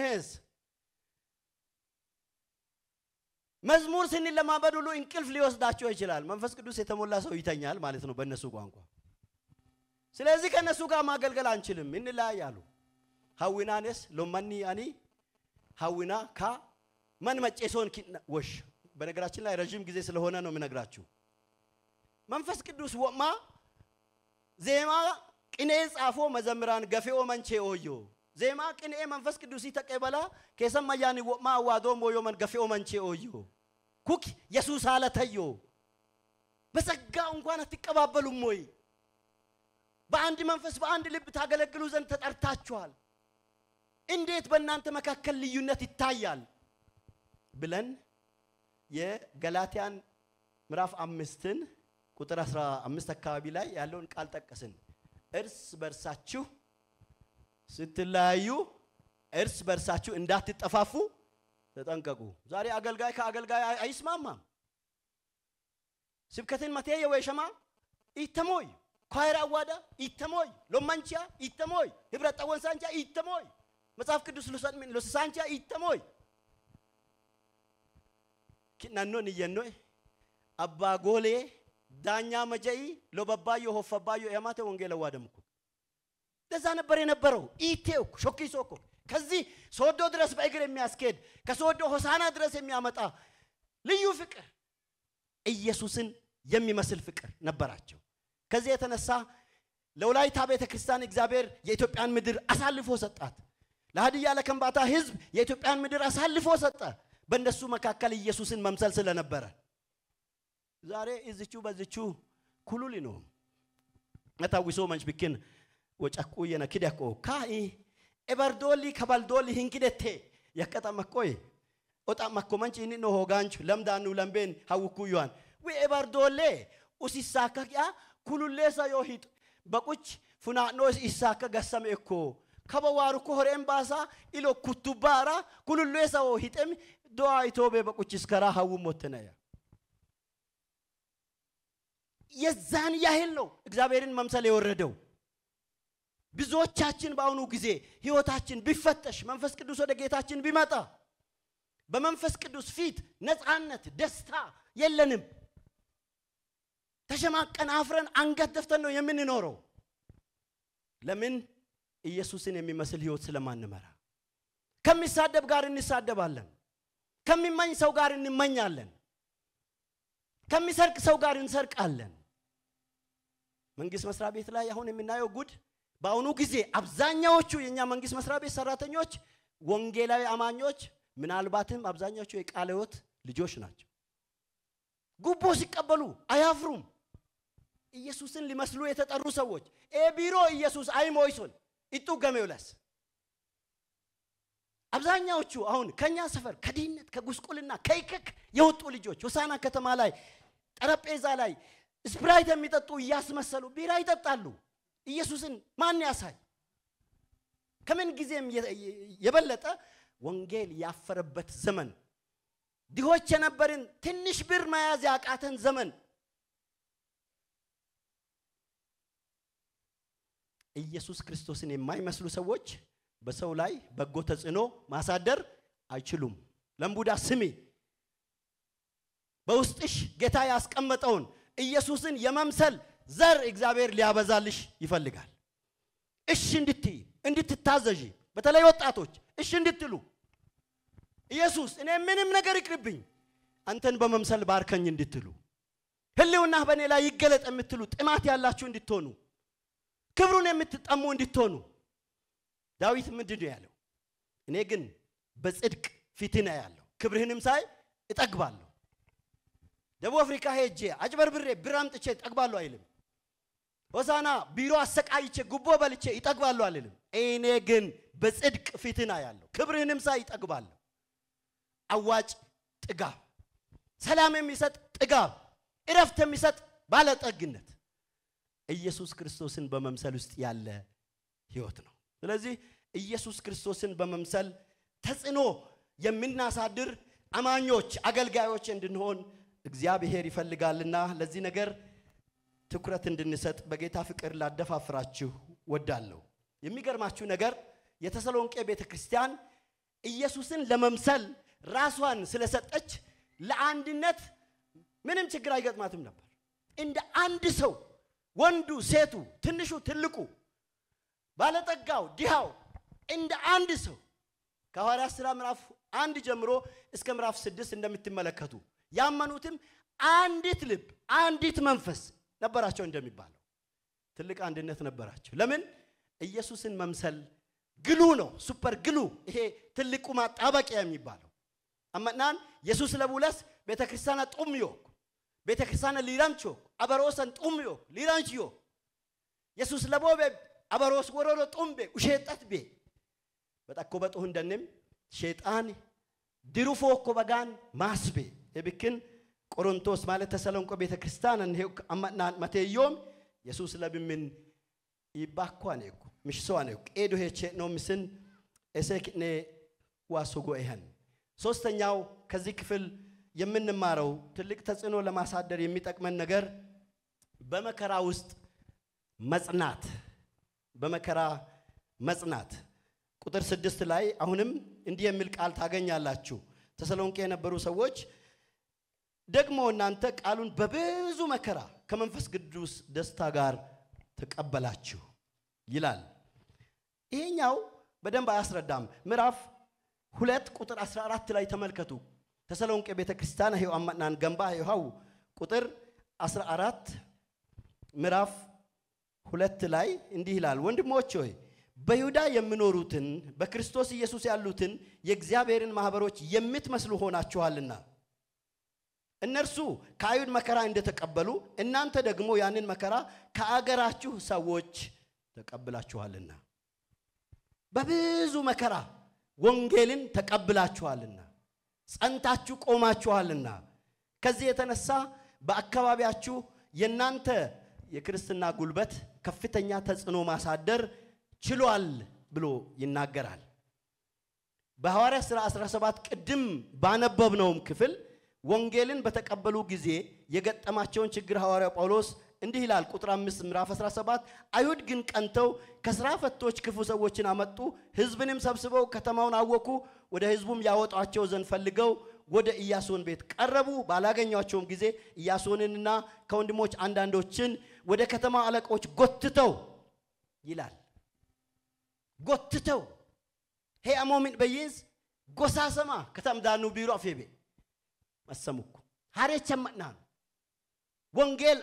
እህስ መዝሙር ስንለማመድ ሁሉ እንቅልፍ ሊወስዳቸው ይችላል። መንፈስ ቅዱስ የተሞላ ሰው ይተኛል ማለት ነው በእነሱ ቋንቋ። ስለዚህ ከእነሱ ጋር ማገልገል አንችልም እንለያያሉ። ሀዊናኔስ ሎማኒ አኒ ሀዊና ካ መን መጬሶን ወሽ በነገራችን ላይ ረዥም ጊዜ ስለሆነ ነው የምነግራችሁ። መንፈስ ቅዱስ ወማ ዜማ ቅኔ ጻፎ መዘምራን ገፌኦ መንቼ ኦዮ ዜማ ቅንኤ መንፈስ ቅዱስ ተቀበላ ከሰማ ያን ወማ አዋዶ ሞዮ መንገፌ ኦመንቼ ኦዮ ኩክ ኢየሱስ አለተዮ በጸጋ እንኳን አትቀባበሉም ወይ? በአንድ መንፈስ በአንድ ልብ ታገለግሉ ዘንድ ተጠርታችኋል። እንዴት በእናንተ መካከል ልዩነት ይታያል? ብለን የገላትያን ምዕራፍ አምስትን ቁጥር 15 አካባቢ ላይ ያለውን ቃል ጠቀስን። እርስ በርሳችሁ ስትለያዩ እርስ በርሳችሁ እንዳትጠፋፉ ተጠንቀቁ። ዛሬ አገልጋይ ከአገልጋይ አይስማማም። ስብከትን መቴየ ወይሸማ ኢተሞይ ኳይር አዋዳ ኢተሞይ ሎማንቻ ኢተሞይ ህብረት ጠወንሳንቻ ኢተሞይ መጽሐፍ ቅዱስ ሎስሳንቻ ኢተሞይ ኪናኖ እየኖይ አባ ጎሌ ዳኛ መጀይ ሎበባዮ ሆፈባዮ ኤማቴ ወንጌል አዋደምኩ እንደዛ ነበር የነበረው። ኢቴው ሾኪሶ እኮ ከዚህ ሶዶ ድረስ በእግር የሚያስኬድ ከሶዶ ሆሳና ድረስ የሚያመጣ ልዩ ፍቅር፣ ኢየሱስን የሚመስል ፍቅር ነበራቸው። ከዚህ የተነሳ ለውላይታ ቤተ ክርስቲያን እግዚአብሔር የኢትዮጵያን ምድር አሳልፎ ሰጣት። ለሀድያ ለከንባታ ህዝብ የኢትዮጵያን ምድር አሳልፎ ሰጠ። በእነሱ መካከል ኢየሱስን መምሰል ስለነበረ ዛሬ እዝቹ በዝቹ ኩሉል ነው መታዊሶ መንጭ ብክን ወጨኩየነ ኪደኮ ካኢ ኤበርዶሊ ከበልዶሊ ሂንኪደቴ የቀጠመኮይ ኦጣመኮ መንጭ ኒኖ ሆጋንቹ ለምዳኑ ለምቤን ሀውኩዩዋን ዊ ኤበርዶሌ ኡሲሳከቅያ ኩሉሌሳ ዮ ሂጥ በቁች ፉናኖ ኢሳከ ገሰሜ እኮ ከበዋሩ እኮ ሆሬን ባሳ ኢሎ ኩቱባራ ኩሉሌሳ ዮ ሂጥም ዶዋ ኢቶቤ በቁች እስከራ ሀውም ወትነያ የዛን ያህል ነው እግዚአብሔርን መምሰል የወረደው ብዙዎቻችን በአሁኑ ጊዜ ህይወታችን ቢፈተሽ መንፈስ ቅዱስ ወደ ጌታችን ቢመጣ በመንፈስ ቅዱስ ፊት ነፃነት፣ ደስታ የለንም። ተሸማቀን አፍረን አንገት ደፍተን ነው የምንኖረው። ለምን? ኢየሱስን የሚመስል ህይወት ስለማንመራ። ከሚሳደብ ጋር እንሳደባለን። ከሚመኝ ሰው ጋር እንመኛለን። ከሚሰርቅ ሰው ጋር እንሰርቃለን። መንግስት መስሪያ ቤት ላይ አሁን የምናየው ጉድ በአሁኑ ጊዜ አብዛኛዎቹ የእኛ መንግስት መስሪያ ቤት ሰራተኞች ወንጌላዊ አማኞች፣ ምናልባትም አብዛኛዎቹ የቃለ ሕይወት ልጆች ናቸው። ጉቦ ሲቀበሉ አያፍሩም። ኢየሱስን ሊመስሉ የተጠሩ ሰዎች ቢሮ ኢየሱስ ሞይሶን ይጡ ገሜውለስ አብዛኛዎቹ አሁን ከኛ ሰፈር ከድህነት ከጉስቁልና ከይከክ የወጡ ልጆች ሆሳና ከተማ ላይ ጠረጴዛ ላይ ስፕራይት የሚጠጡ እያስመሰሉ ቢራ ይጠጣሉ። ኢየሱስን ማን ያሳይ? ከምን ጊዜም የበለጠ ወንጌል ያፈረበት ዘመን፣ ድሆች የነበርን ትንሽ ብር መያዝ ያቃተን ዘመን ኢየሱስ ክርስቶስን የማይመስሉ ሰዎች በሰው ላይ በጎ ተጽዕኖ ማሳደር አይችሉም። ለምቡዳ ስሚ፣ በውስጥሽ ጌታ ያስቀመጠውን ኢየሱስን የመምሰል ዘር እግዚአብሔር ሊያበዛልሽ ይፈልጋል። እሺ እንድትይ እንድትታዘዥ በተለይ ወጣቶች እሺ እንድትሉ ኢየሱስ እኔ ምንም ነገር ይቅርብኝ፣ አንተን በመምሰል ባርከኝ እንድትሉ ህልውና በእኔ ላይ ይገለጥ የምትሉ ጥማት ያላችሁ እንድትሆኑ ክብሩን የምትጠሙ እንድትሆኑ ዳዊት ምንድን ነው ያለው? እኔ ግን በጽድቅ ፊትን ያለው ክብርህንም ሳይ እጠግባለሁ። ደቡብ አፍሪካ ሄጄ አጭበርብሬ ብር አምጥቼ እጠግባለሁ አይልም። ሆሳና ቢሮ አሰቃይቼ ጉቦ በልቼ ይጠግባሉ አልልም። እኔ ግን በጽድቅ ፊትን አያለሁ፣ ክብርህንም ሳይ ይጠግባለሁ። አዋጭ ጥጋብ፣ ሰላም የሚሰጥ ጥጋብ፣ እረፍት የሚሰጥ ባለጠግነት ኢየሱስ ክርስቶስን በመምሰል ውስጥ ያለ ህይወት ነው። ስለዚህ ኢየሱስ ክርስቶስን በመምሰል ተጽዕኖ የምናሳድር አማኞች፣ አገልጋዮች እንድንሆን እግዚአብሔር ይፈልጋልና ለዚህ ነገር ትኩረት እንድንሰጥ በጌታ ፍቅር ላደፋፍራችሁ ወዳለሁ። የሚገርማችሁ ነገር የተሰሎንቄ ቤተ ክርስቲያን ኢየሱስን ለመምሰል ራሷን ስለሰጠች ለአንድነት ምንም ችግር አይገጥማትም ነበር። እንደ አንድ ሰው ወንዱ፣ ሴቱ፣ ትንሹ፣ ትልቁ፣ ባለጠጋው፣ ድሃው እንደ አንድ ሰው ከሐዋርያት ሥራ ምዕራፍ አንድ ጀምሮ እስከ ምዕራፍ ስድስት እንደምትመለከቱ ያመኑትም አንዲት ልብ፣ አንዲት መንፈስ፣ ነበራቸው እንደሚባለው ትልቅ አንድነት ነበራቸው። ለምን? ኢየሱስን መምሰል ግሉ ነው። ሱፐር ግሉ ይሄ ትልቁ ማጣበቂያ የሚባለው አመናን ኢየሱስ ለቡለስ ቤተክርስቲያና ጡም ዮክ ቤተክርስቲያና ሊራምች ዮክ አበሮሰን ጡም ዮክ ሊራምች ዮክ ኢየሱስ ለቦቤ አበሮስ ወሮሮ ጡምቤ ውሼጠት ቤ በጠኮ በጡህ እንደንም ሸይጣን ድሩፎ ኮ በጋን ማስቤ የብክን ቆሮንቶስ ማለት ተሰሎንቆ ቤተ ክርስቲያን መቴዮም የሱስ ለብምን ይባኳ ነኩ ምሽሶ ነኩ ኤዶ ሄቼ ነው ምስን ኤሴክኔ ዋሶጎ ይሄን ሶስተኛው ከዚህ ክፍል የምንማረው ትልቅ ተጽዕኖ ለማሳደር የሚጠቅመን ነገር በመከራ ውስጥ መጽናት በመከራ መጽናት ቁጥር ስድስት ላይ አሁንም እንዲህ የሚል ቃል ታገኛላችሁ። ተሰሎንቄ የነበሩ ሰዎች ደግሞ እናንተ ቃሉን በብዙ መከራ ከመንፈስ ቅዱስ ደስታ ጋር ተቀበላችሁ ይላል። ይሄኛው በደንብ አያስረዳም። ምዕራፍ ሁለት ቁጥር 14 ላይ ተመልከቱ። ተሰሎንቄ ቤተ ክርስቲያን ህው አማናን ገንባ ይኸው ቁጥር 14 ምዕራፍ ሁለት ላይ እንዲህ ይላል፣ ወንድሞች ሆይ በይሁዳ የምኖሩትን በክርስቶስ ኢየሱስ ያሉትን የእግዚአብሔርን ማኅበሮች የምትመስሉ ሆናችኋልና እነርሱ ከአይሁድ መከራ እንደተቀበሉ እናንተ ደግሞ ያንን መከራ ከአገራችሁ ሰዎች ተቀብላችኋልና በብዙ መከራ ወንጌልን ተቀብላችኋልና ጸንታችሁ ቆማችኋልና ከዚህ የተነሳ በአካባቢያችሁ የእናንተ የክርስትና ጉልበት ከፍተኛ ተጽዕኖ ማሳደር ችሏል ብሎ ይናገራል። በሐዋርያ ሥራ 17 ቅድም ባነበብነውም ክፍል ወንጌልን በተቀበሉ ጊዜ የገጠማቸውን ችግር ሐዋርያው ጳውሎስ እንዲህ ይላል። ቁጥር 5 ምዕራፍ 17 አይሁድ ግን ቀንተው ከሥራ ፈቶች ክፉ ሰዎችን አመጡ፣ ህዝብንም ሰብስበው ከተማውን አወኩ። ወደ ህዝቡም ያወጧቸው ዘንድ ፈልገው ወደ ኢያሶን ቤት ቀረቡ። ባላገኟቸውም ጊዜ ኢያሶንንና ከወንድሞች አንዳንዶችን ወደ ከተማ አለቆች ጎትተው ይላል ጎትተው ሄ አሞሚን በይዝ ጎሳሰማ ከተምዳኑ ቢሮ አፌቤ አሰሙኩ ሀሬቸ መናም ወንጌል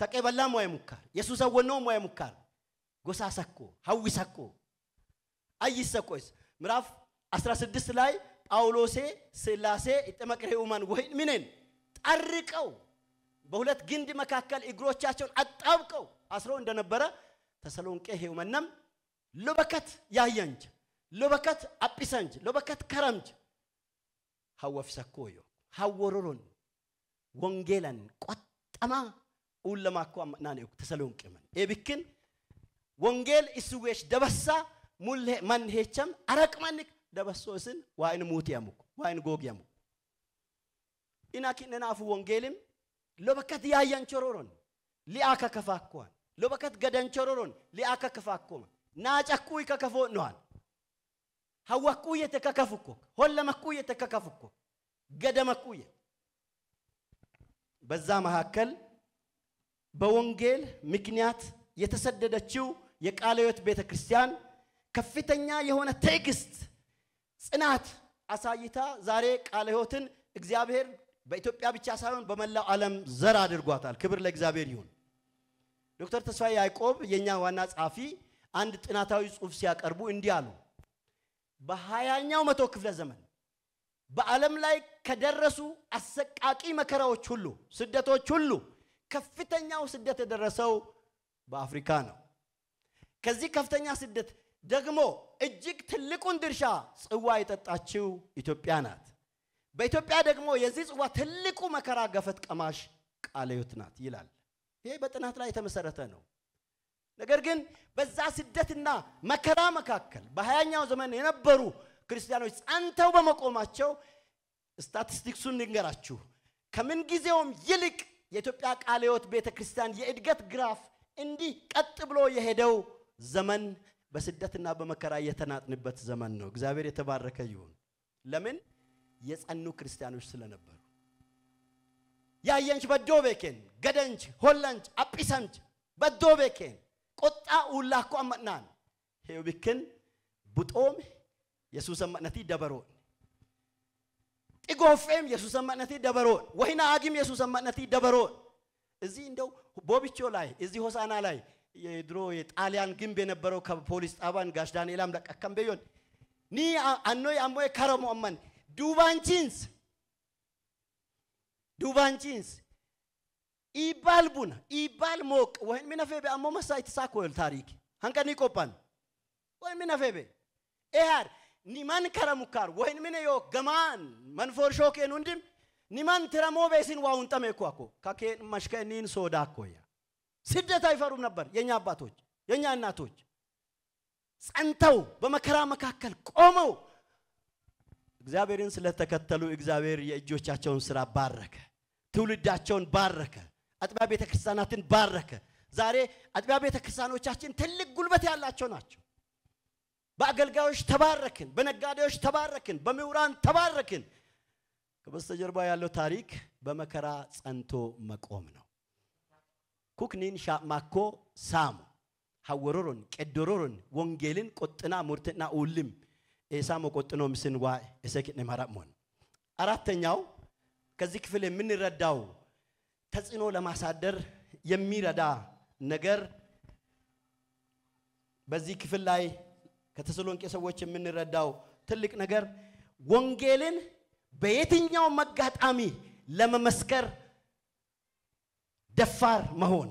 ተቀበላ ሞያ ሙካር የሱሰ ወኖ ሞያ ሙካር ጎሳ ሰኮ ሀዊ ሰኮ አይስ ሰኮስ ምዕራፍ 16 ላይ ጳውሎሴ ስላሴ ይጠመቅሬውማን ወይን ምንን ጠርቀው በሁለት ግንድ መካከል እግሮቻቸውን አጣብቀው አስሮ እንደነበረ ተሰሎንቄ ሄውመነም ሎበከት ያየንጅ ሎበከት አጲሰንጅ ሎበከት ከረምጅ hawwaaf sakkoo yoo hawwaroron wongeelan qoxxamaa uulamaa akkoo amma naan eegu tasalonqiman eebikkin wongeel isuweesh dabassaa mulle man heecham araqmannik dabassoo isin waa in muutiyamuku waa in googiyamuku inakinenaafu wongeelim lobakat yaayyanchororon li'aa kakafaakkowaan lobakat gadanchororon li'aa kakafaakkoma naa cakkuu ikakafoo no'an hawwah quyyate kaka fukko hollama quyyate kaka በዛ መካከል በወንጌል ምክንያት የተሰደደችው የቃለዮት ሕይወት ቤተ ክርስቲያን ከፍተኛ የሆነ ትዕግስት፣ ጽናት አሳይታ ዛሬ ቃለዮትን እግዚአብሔር በኢትዮጵያ ብቻ ሳይሆን በመላው ዓለም ዘር አድርጓታል። ክብር ለእግዚአብሔር ይሁን። ዶክተር ተስፋዬ ያዕቆብ የእኛ ዋና ጸሐፊ አንድ ጥናታዊ ጽሑፍ ሲያቀርቡ እንዲህ አሉ። በሀያኛው መቶ ክፍለ ዘመን በዓለም ላይ ከደረሱ አሰቃቂ መከራዎች ሁሉ፣ ስደቶች ሁሉ ከፍተኛው ስደት የደረሰው በአፍሪካ ነው። ከዚህ ከፍተኛ ስደት ደግሞ እጅግ ትልቁን ድርሻ ጽዋ የጠጣችው ኢትዮጵያ ናት። በኢትዮጵያ ደግሞ የዚህ ጽዋ ትልቁ መከራ ገፈት ቀማሽ ቃለ ናት ይላል። ይሄ በጥናት ላይ የተመሰረተ ነው። ነገር ግን በዛ ስደትና መከራ መካከል በሀያኛው ዘመን የነበሩ ክርስቲያኖች ጸንተው በመቆማቸው ስታቲስቲክሱን ልንገራችሁ። ከምንጊዜውም ይልቅ የኢትዮጵያ ቃለ ሕይወት ቤተ ክርስቲያን የእድገት ግራፍ እንዲህ ቀጥ ብሎ የሄደው ዘመን በስደትና በመከራ የተናጥንበት ዘመን ነው። እግዚአብሔር የተባረከ ይሁን። ለምን? የጸኑ ክርስቲያኖች ስለነበሩ ያየንች በዶቤኬን፣ ገደንች ሆለንች አጲሰንች በዶቤኬን ቆጣ ኡላኮ አመናን ሄውብክን ቡጦም የሱስ አመነቲ ደበሮን ጥጎፌም የሱስ አመነቲ ደበሮን ወይና አጊም የሱስ አመነቲ ደበሮን እዚህ እንደው ቦቢቾ ላይ እዚህ ሆሳና ላይ የድሮ የጣሊያን ግንብ የነበረው ከፖሊስ ጣባን ጋሽ ዳንኤላም ለቀከም በዮን ኒ አኖ አሞዬ ከረሞ አመን ዱባንቺንስ ዱባንቺንስ ኢባል ቡና ኢባል ሞቅ ወህን ሚነፌቤ አሞ መሳ ኢትሳክ ታሪክ ሀንቀኒ ቆፓን ወህን ሚነፌቤ ኤሃር ኒማን ከረሙካር ወህን ሚነ ዮ ገማን መንፎር ሾኬን ውንድም ኒማን ትረሞ ቤሲን ዋውን ጠሜ እኮ አኮ ካኬ መሽከኒን ሶዳ አኮያ ስደት አይፈሩም ነበር የኛ አባቶች የኛ እናቶች ጸንተው በመከራ መካከል ቆመው እግዚአብሔርን ስለተከተሉ እግዚአብሔር የእጆቻቸውን ስራ ባረከ፣ ትውልዳቸውን ባረከ። አጥቢያ ቤተ ክርስቲያናትን ባረከ። ዛሬ አጥቢያ ቤተ ክርስቲያኖቻችን ትልቅ ጉልበት ያላቸው ናቸው። በአገልጋዮች ተባረክን፣ በነጋዴዎች ተባረክን፣ በምሁራን ተባረክን። ከበስተጀርባ ያለው ታሪክ በመከራ ጸንቶ መቆም ነው። ኩክኒን ሻማኮ ሳሙ ሀወሮሮን ቀዶሮሮን ወንጌልን ቆጥና ሙርትና ኡልም ኤሳሞ ቆጥኖ ምስን ዋ ኤሰኪኔ ማራሞን አራተኛው ከዚህ ክፍል የምንረዳው ተጽዕኖ ለማሳደር የሚረዳ ነገር በዚህ ክፍል ላይ ከተሰሎንቄ ሰዎች የምንረዳው ትልቅ ነገር ወንጌልን በየትኛው መጋጣሚ ለመመስከር ደፋር መሆን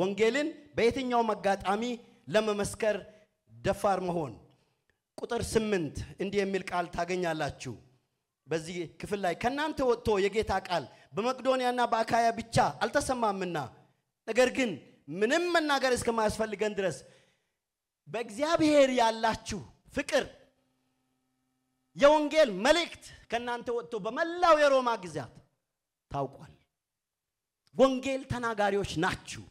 ወንጌልን በየትኛው መጋጣሚ ለመመስከር ደፋር መሆን። ቁጥር ስምንት እንዲህ የሚል ቃል ታገኛላችሁ በዚህ ክፍል ላይ ከእናንተ ወጥቶ የጌታ ቃል በመቅዶንያና በአካያ ብቻ አልተሰማምና ነገር ግን ምንም መናገር እስከማያስፈልገን ድረስ በእግዚአብሔር ያላችሁ ፍቅር የወንጌል መልእክት ከእናንተ ወጥቶ በመላው የሮማ ግዛት ታውቋል። ወንጌል ተናጋሪዎች ናችሁ።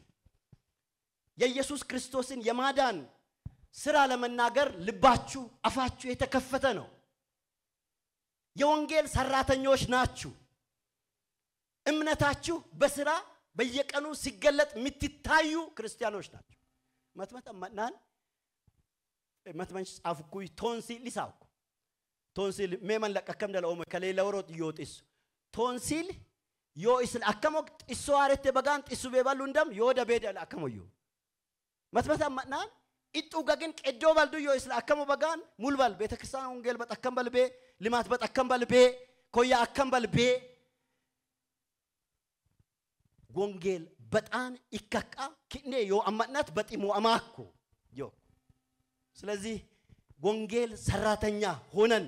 የኢየሱስ ክርስቶስን የማዳን ስራ ለመናገር ልባችሁ፣ አፋችሁ የተከፈተ ነው። የወንጌል ሰራተኞች ናችሁ። እምነታችሁ በስራ በየቀኑ ሲገለጥ የምትታዩ ክርስቲያኖች ናቸው። መትመት መናን መትመንሽ ጻፍኩይ ቶንሲል ሊሳኩ ቶንሲል ሜመን ለቀከም ደለኦመ ከሌለ ወሮት ዮጢስ ቶንሲል ዮኢስል አከሞ ጢሶ አሬቴ በጋን ጢሱ ቤበሉ እንደም ዮደ ቤደ ለአከሞዩ መትመት መናን ኢጡ ገግን ቄዶ በልዱ ዮኢስል አከሞ በጋን ሙልባል ቤተክርስቲያን ወንጌል በጠከም በልቤ ልማት በጠከም በልቤ ኮያ አከም በልቤ ወንጌል በጣን ይከካ ዮ አማናት በጢሙ አማኩ ዮ ስለዚህ ወንጌል ሰራተኛ ሆነን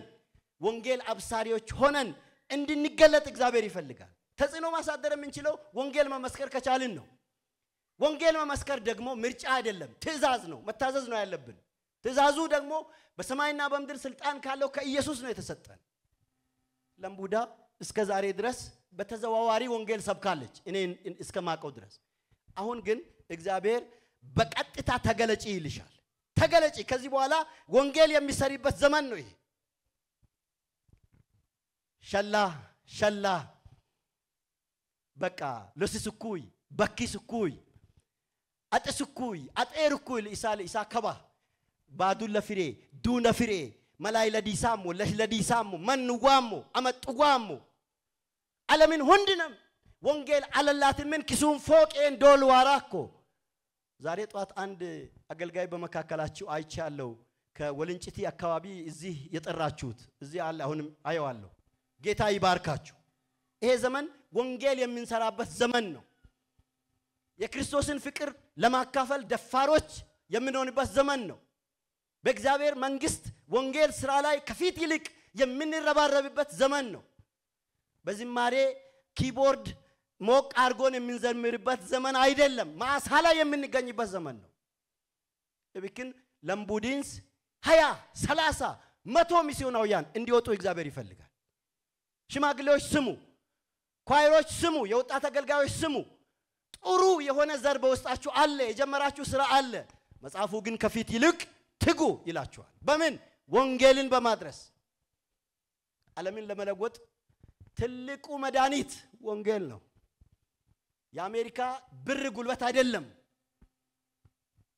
ወንጌል አብሳሪዎች ሆነን እንድንገለጥ እግዚአብሔር ይፈልጋል። ተጽዕኖ ማሳደር የምንችለው ወንጌል መመስከር ከቻልን ነው። ወንጌል መመስከር ደግሞ ምርጫ አይደለም፣ ትእዛዝ ነው። መታዘዝ ነው ያለብን። ትእዛዙ ደግሞ በሰማይና በምድር ስልጣን ካለው ከኢየሱስ ነው የተሰጠን ለምቡዳ እስከ ዛሬ ድረስ በተዘዋዋሪ ወንጌል ሰብካለች፣ እኔ እስከማቀው ድረስ። አሁን ግን እግዚአብሔር በቀጥታ ተገለጪ ይልሻል። ተገለጪ። ከዚህ በኋላ ወንጌል የሚሰሪበት ዘመን ነው ይሄ። ሸላ ሸላ በቃ ሎሲስኩይ በኪስኩይ አጤር አጤርኩይ ኢሳ ኢሳ ከባ ባዱ ፍሬ ዱ ፍሬ መላይ ዲሳሞ ለሽለ ዲሳሞ መኑ ጓሞ አመጡ ጓሞ አለምን ሁንድነም ወንጌል አለላትምን ኪሱን ፎቄን ዶል ዋራኮ ዛሬ ጠዋት አንድ አገልጋይ በመካከላችሁ አይቻለሁ። ከወልንጭቲ አካባቢ እዚህ የጠራችሁት እዚህ አለ፣ አሁንም አየዋለሁ። ጌታ ይባርካችሁ። ይሄ ዘመን ወንጌል የምንሰራበት ዘመን ነው። የክርስቶስን ፍቅር ለማካፈል ደፋሮች የምንሆንበት ዘመን ነው። በእግዚአብሔር መንግስት ወንጌል ስራ ላይ ከፊት ይልቅ የምንረባረብበት ዘመን ነው። በዝማሬ ኪቦርድ ሞቅ አርጎን የምንዘምርበት ዘመን አይደለም። ማሳ ላይ የምንገኝበት ዘመን ነው። እብክን ለምቡዲንስ ሀያ ሰላሳ መቶ ሚስዮናውያን እንዲወጡ እግዚአብሔር ይፈልጋል። ሽማግሌዎች ስሙ፣ ኳይሮች ስሙ፣ የወጣት አገልጋዮች ስሙ። ጥሩ የሆነ ዘር በውስጣችሁ አለ፣ የጀመራችሁ ስራ አለ። መጽሐፉ ግን ከፊት ይልቅ ትጉ ይላችኋል። በምን ወንጌልን በማድረስ ዓለምን ለመለወጥ ትልቁ መድኃኒት ወንጌል ነው። የአሜሪካ ብር ጉልበት አይደለም።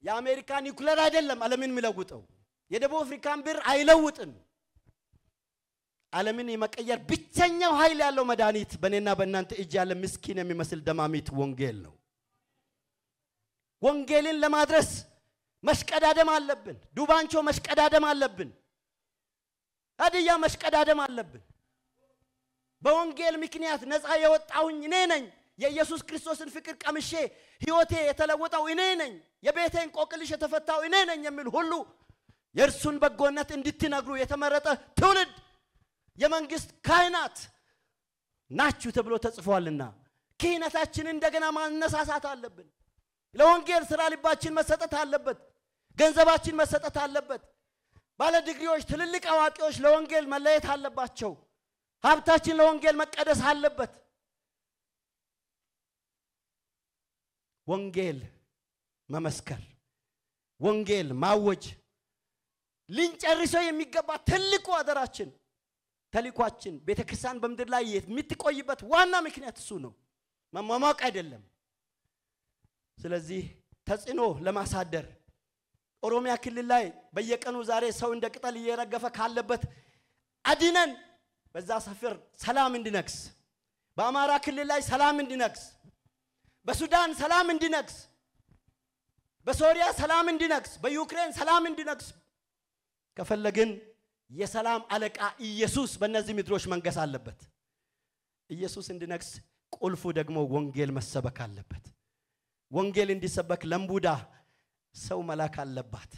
የአሜሪካ ኒውክለር አይደለም ዓለምን የሚለውጠው። የደቡብ አፍሪካን ብር አይለውጥም። ዓለምን የመቀየር ብቸኛው ኃይል ያለው መድኃኒት በእኔና በእናንተ እጅ ያለ ምስኪን የሚመስል ደማሚት ወንጌል ነው። ወንጌልን ለማድረስ መስቀዳደም አለብን። ዱባንቾ መስቀዳደም አለብን። ሀዲያ መስቀዳደም አለብን። በወንጌል ምክንያት ነፃ የወጣሁኝ እኔ ነኝ። የኢየሱስ ክርስቶስን ፍቅር ቀምሼ ህይወቴ የተለወጠው እኔ ነኝ። የቤቴ እንቆቅልሽ የተፈታው እኔ ነኝ የሚል ሁሉ የእርሱን በጎነት እንድትነግሩ የተመረጠ ትውልድ የመንግስት ካህናት ናችሁ ተብሎ ተጽፏልና ክህነታችን እንደገና ማነሳሳት አለብን። ለወንጌል ስራ ልባችን መሰጠት አለበት። ገንዘባችን መሰጠት አለበት። ባለ ዲግሪዎች፣ ትልልቅ አዋቂዎች ለወንጌል መለየት አለባቸው። ሀብታችን ለወንጌል መቀደስ አለበት። ወንጌል መመስከር፣ ወንጌል ማወጅ ልንጨርሰው የሚገባ ትልቁ አደራችን ተልኳችን ቤተ ክርስቲያን በምድር ላይ የምትቆይበት ዋና ምክንያት እሱ ነው። መሟሟቅ አይደለም። ስለዚህ ተጽዕኖ ለማሳደር ኦሮሚያ ክልል ላይ በየቀኑ ዛሬ ሰው እንደ ቅጠል እየረገፈ ካለበት አድነን በዛ ሰፈር ሰላም እንዲነግስ፣ በአማራ ክልል ላይ ሰላም እንዲነግስ፣ በሱዳን ሰላም እንዲነግስ፣ በሶሪያ ሰላም እንዲነግስ፣ በዩክሬን ሰላም እንዲነግስ ከፈለግን የሰላም አለቃ ኢየሱስ በእነዚህ ምድሮች መንገስ አለበት። ኢየሱስ እንዲነግስ ቁልፉ ደግሞ ወንጌል መሰበክ አለበት። ወንጌል እንዲሰበክ ለምቡዳ ሰው መላክ አለባት።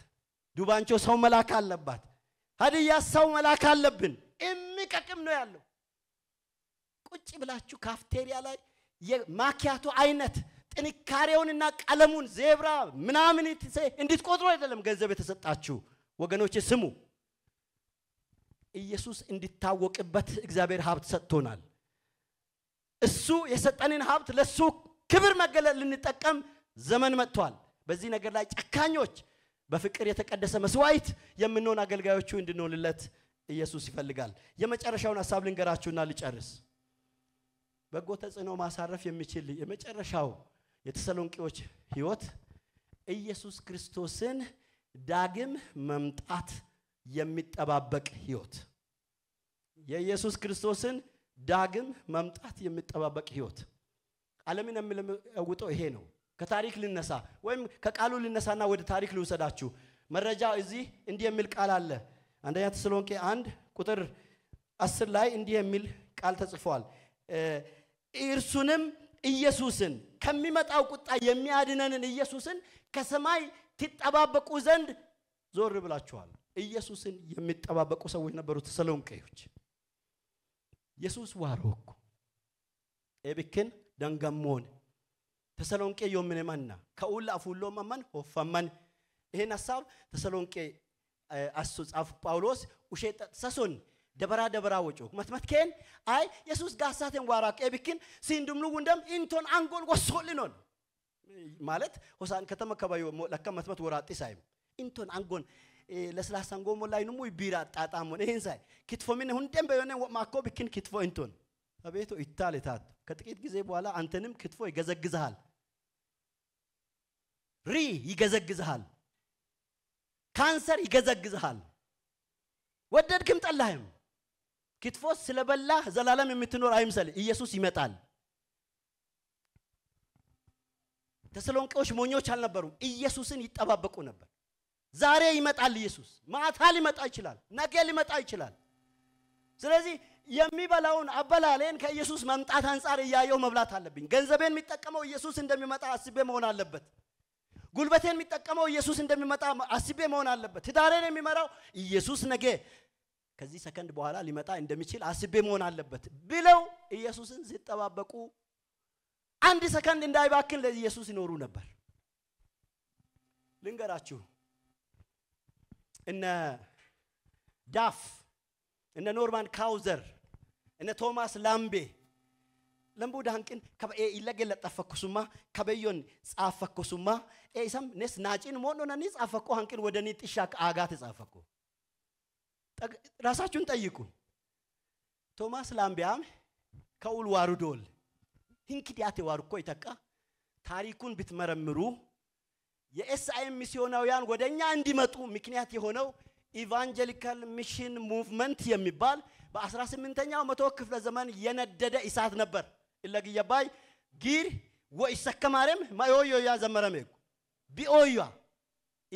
ዱባንቾ ሰው መላክ አለባት። ሀዲያ ሰው መላክ አለብን። የሚቀቅም ነው ያለው። ቁጭ ብላችሁ ካፍቴሪያ ላይ የማኪያቶ አይነት ጥንካሬውንና ቀለሙን ዜብራ ምናምን እንድትቆጥሩ አይደለም ገንዘብ የተሰጣችሁ። ወገኖቼ ስሙ፣ ኢየሱስ እንዲታወቅበት እግዚአብሔር ሀብት ሰጥቶናል። እሱ የሰጠንን ሀብት ለሱ ክብር መገለጥ ልንጠቀም ዘመን መጥቷል። በዚህ ነገር ላይ ጨካኞች፣ በፍቅር የተቀደሰ መስዋዕት የምንሆን አገልጋዮቹ እንድንሆንለት ኢየሱስ ይፈልጋል። የመጨረሻውን ሀሳብ ልንገራችሁና ልጨርስ። በጎ ተጽዕኖ ማሳረፍ የሚችል የመጨረሻው የተሰሎንቄዎች ህይወት ኢየሱስ ክርስቶስን ዳግም መምጣት የሚጠባበቅ ህይወት የኢየሱስ ክርስቶስን ዳግም መምጣት የሚጠባበቅ ህይወት ዓለምን የሚለውጠው ይሄ ነው። ከታሪክ ልነሳ ወይም ከቃሉ ልነሳና ወደ ታሪክ ልውሰዳችሁ። መረጃ እዚህ እንዲህ የሚል ቃል አለ። አንደኛ ተሰሎንቄ አንድ ቁጥር አስር ላይ እንዲህ የሚል ቃል ተጽፏል። እርሱንም ኢየሱስን ከሚመጣው ቁጣ የሚያድነንን ኢየሱስን ከሰማይ ትጠባበቁ ዘንድ ዞር ብላችኋል። ኢየሱስን የሚጠባበቁ ሰዎች ነበሩ ተሰሎንቄዎች። ኢየሱስ ዋሮኩ ኤብክን ደንገሞን ተሰሎንቄ የምን ማና ከኡላ አፉሎ ማማን ሆፋማን ይሄን ሀሳብ ተሰሎንቄ አሱ ጻፍ ጳውሎስ ኡሼ ሰሶን ደበራ ደበራ ወጮ መትመት አይ ኢየሱስ ጋሳተን ዋራ ቀብክን ሲንዱምሉ ውንደም ኢንቶን አንጎል ወሶልኖን ማለት ሆሳን ከተማ ከባዩ ለከ መትመት ወራጥ ሳይም ኢንቶን አንጎን ለስላሳን ጎሞ ላይ ነው ሙይ ቢራ ጣጣም ሆነ ይሄን ሳይ ክትፎ ምን ሁንደም በየነ ወማኮ ቢክን ክትፎ ኢንቶን አቤቱ ይታል ከጥቂት ጊዜ በኋላ አንተንም ክትፎ ይገዘግዝሃል ሪ ይገዘግዝሃል። ካንሰር ይገዘግዝሃል። ወደድክም ጠላህም ክትፎ ስለበላህ ዘላለም የምትኖር አይምሰል። ኢየሱስ ይመጣል። ተሰሎንቄዎች ሞኞች አልነበሩም። ኢየሱስን ይጠባበቁ ነበር። ዛሬ ይመጣል ኢየሱስ። ማታ ሊመጣ ይችላል፣ ነገ ሊመጣ ይችላል። ስለዚህ የሚበላውን አበላሌን ከኢየሱስ መምጣት አንጻር እያየው መብላት አለብኝ። ገንዘቤን የሚጠቀመው ኢየሱስ እንደሚመጣ አስቤ መሆን አለበት። ጉልበቴን የሚጠቀመው ኢየሱስ እንደሚመጣ አስቤ መሆን አለበት። ትዳሬን የሚመራው ኢየሱስ ነገ ከዚህ ሰከንድ በኋላ ሊመጣ እንደሚችል አስቤ መሆን አለበት ብለው ኢየሱስን ሲጠባበቁ አንድ ሰከንድ እንዳይባክን ለኢየሱስ ይኖሩ ነበር። ልንገራችሁ እነ ዳፍ እነ ኖርማን ካውዘር እነ ቶማስ ላምቤ ለምቡድ ሀንቅን ኢለገ ለጠፈኩሱማ ከበዮን ጻፈኩሱማ ኢሰም ኔስ ናጪን ሞኖነኒ ጻፈኩ ሀንቅን ወደኒ ጥሻክ አጋት ጻፈኩ ራሳችሁን ጠይቁ። ቶማስ ላምቢያም ከውል ዋሩ ዶል ሂንክዲያቴ ዋር እኮ ይተቃ ታሪኩን ብትመረምሩ የኤስአይኤም ሚስዮናውያን ወደኛ እንዲመጡ ምክንያት የሆነው ኢቫንጀሊካል ሚሽን ሙቭመንት የሚባል በ18ኛው መቶ ክፍለ ዘመን የነደደ እሳት ነበር። ኢለግየባይ ጊር ወኢሰከማረም ማዮዮያ ዘመረሜኩ ቢኦያ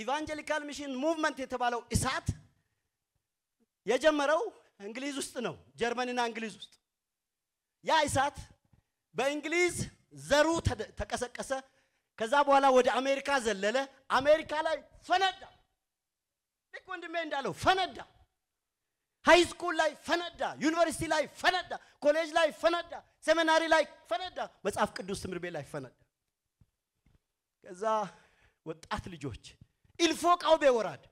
ኢቫንጀሊካል ሚሽን ሙቭመንት የተባለው እሳት የጀመረው እንግሊዝ ውስጥ ነው። ጀርመንና እንግሊዝ ውስጥ ያ እሳት በእንግሊዝ ዘሩ ተቀሰቀሰ። ከዛ በኋላ ወደ አሜሪካ ዘለለ። አሜሪካ ላይ ፈነዳ። ልክ ወንድሜ እንዳለው ፈነዳ። ሃይስኩል ላይ ፈነዳ፣ ዩኒቨርሲቲ ላይ ፈነዳ፣ ኮሌጅ ላይ ፈነዳ፣ ሴሚናሪ ላይ ፈነዳ፣ መጽሐፍ ቅዱስ ትምህርት ቤት ላይ ፈነዳ። ከዛ ወጣት ልጆች ኢልፎ ቃውቤ ወራድ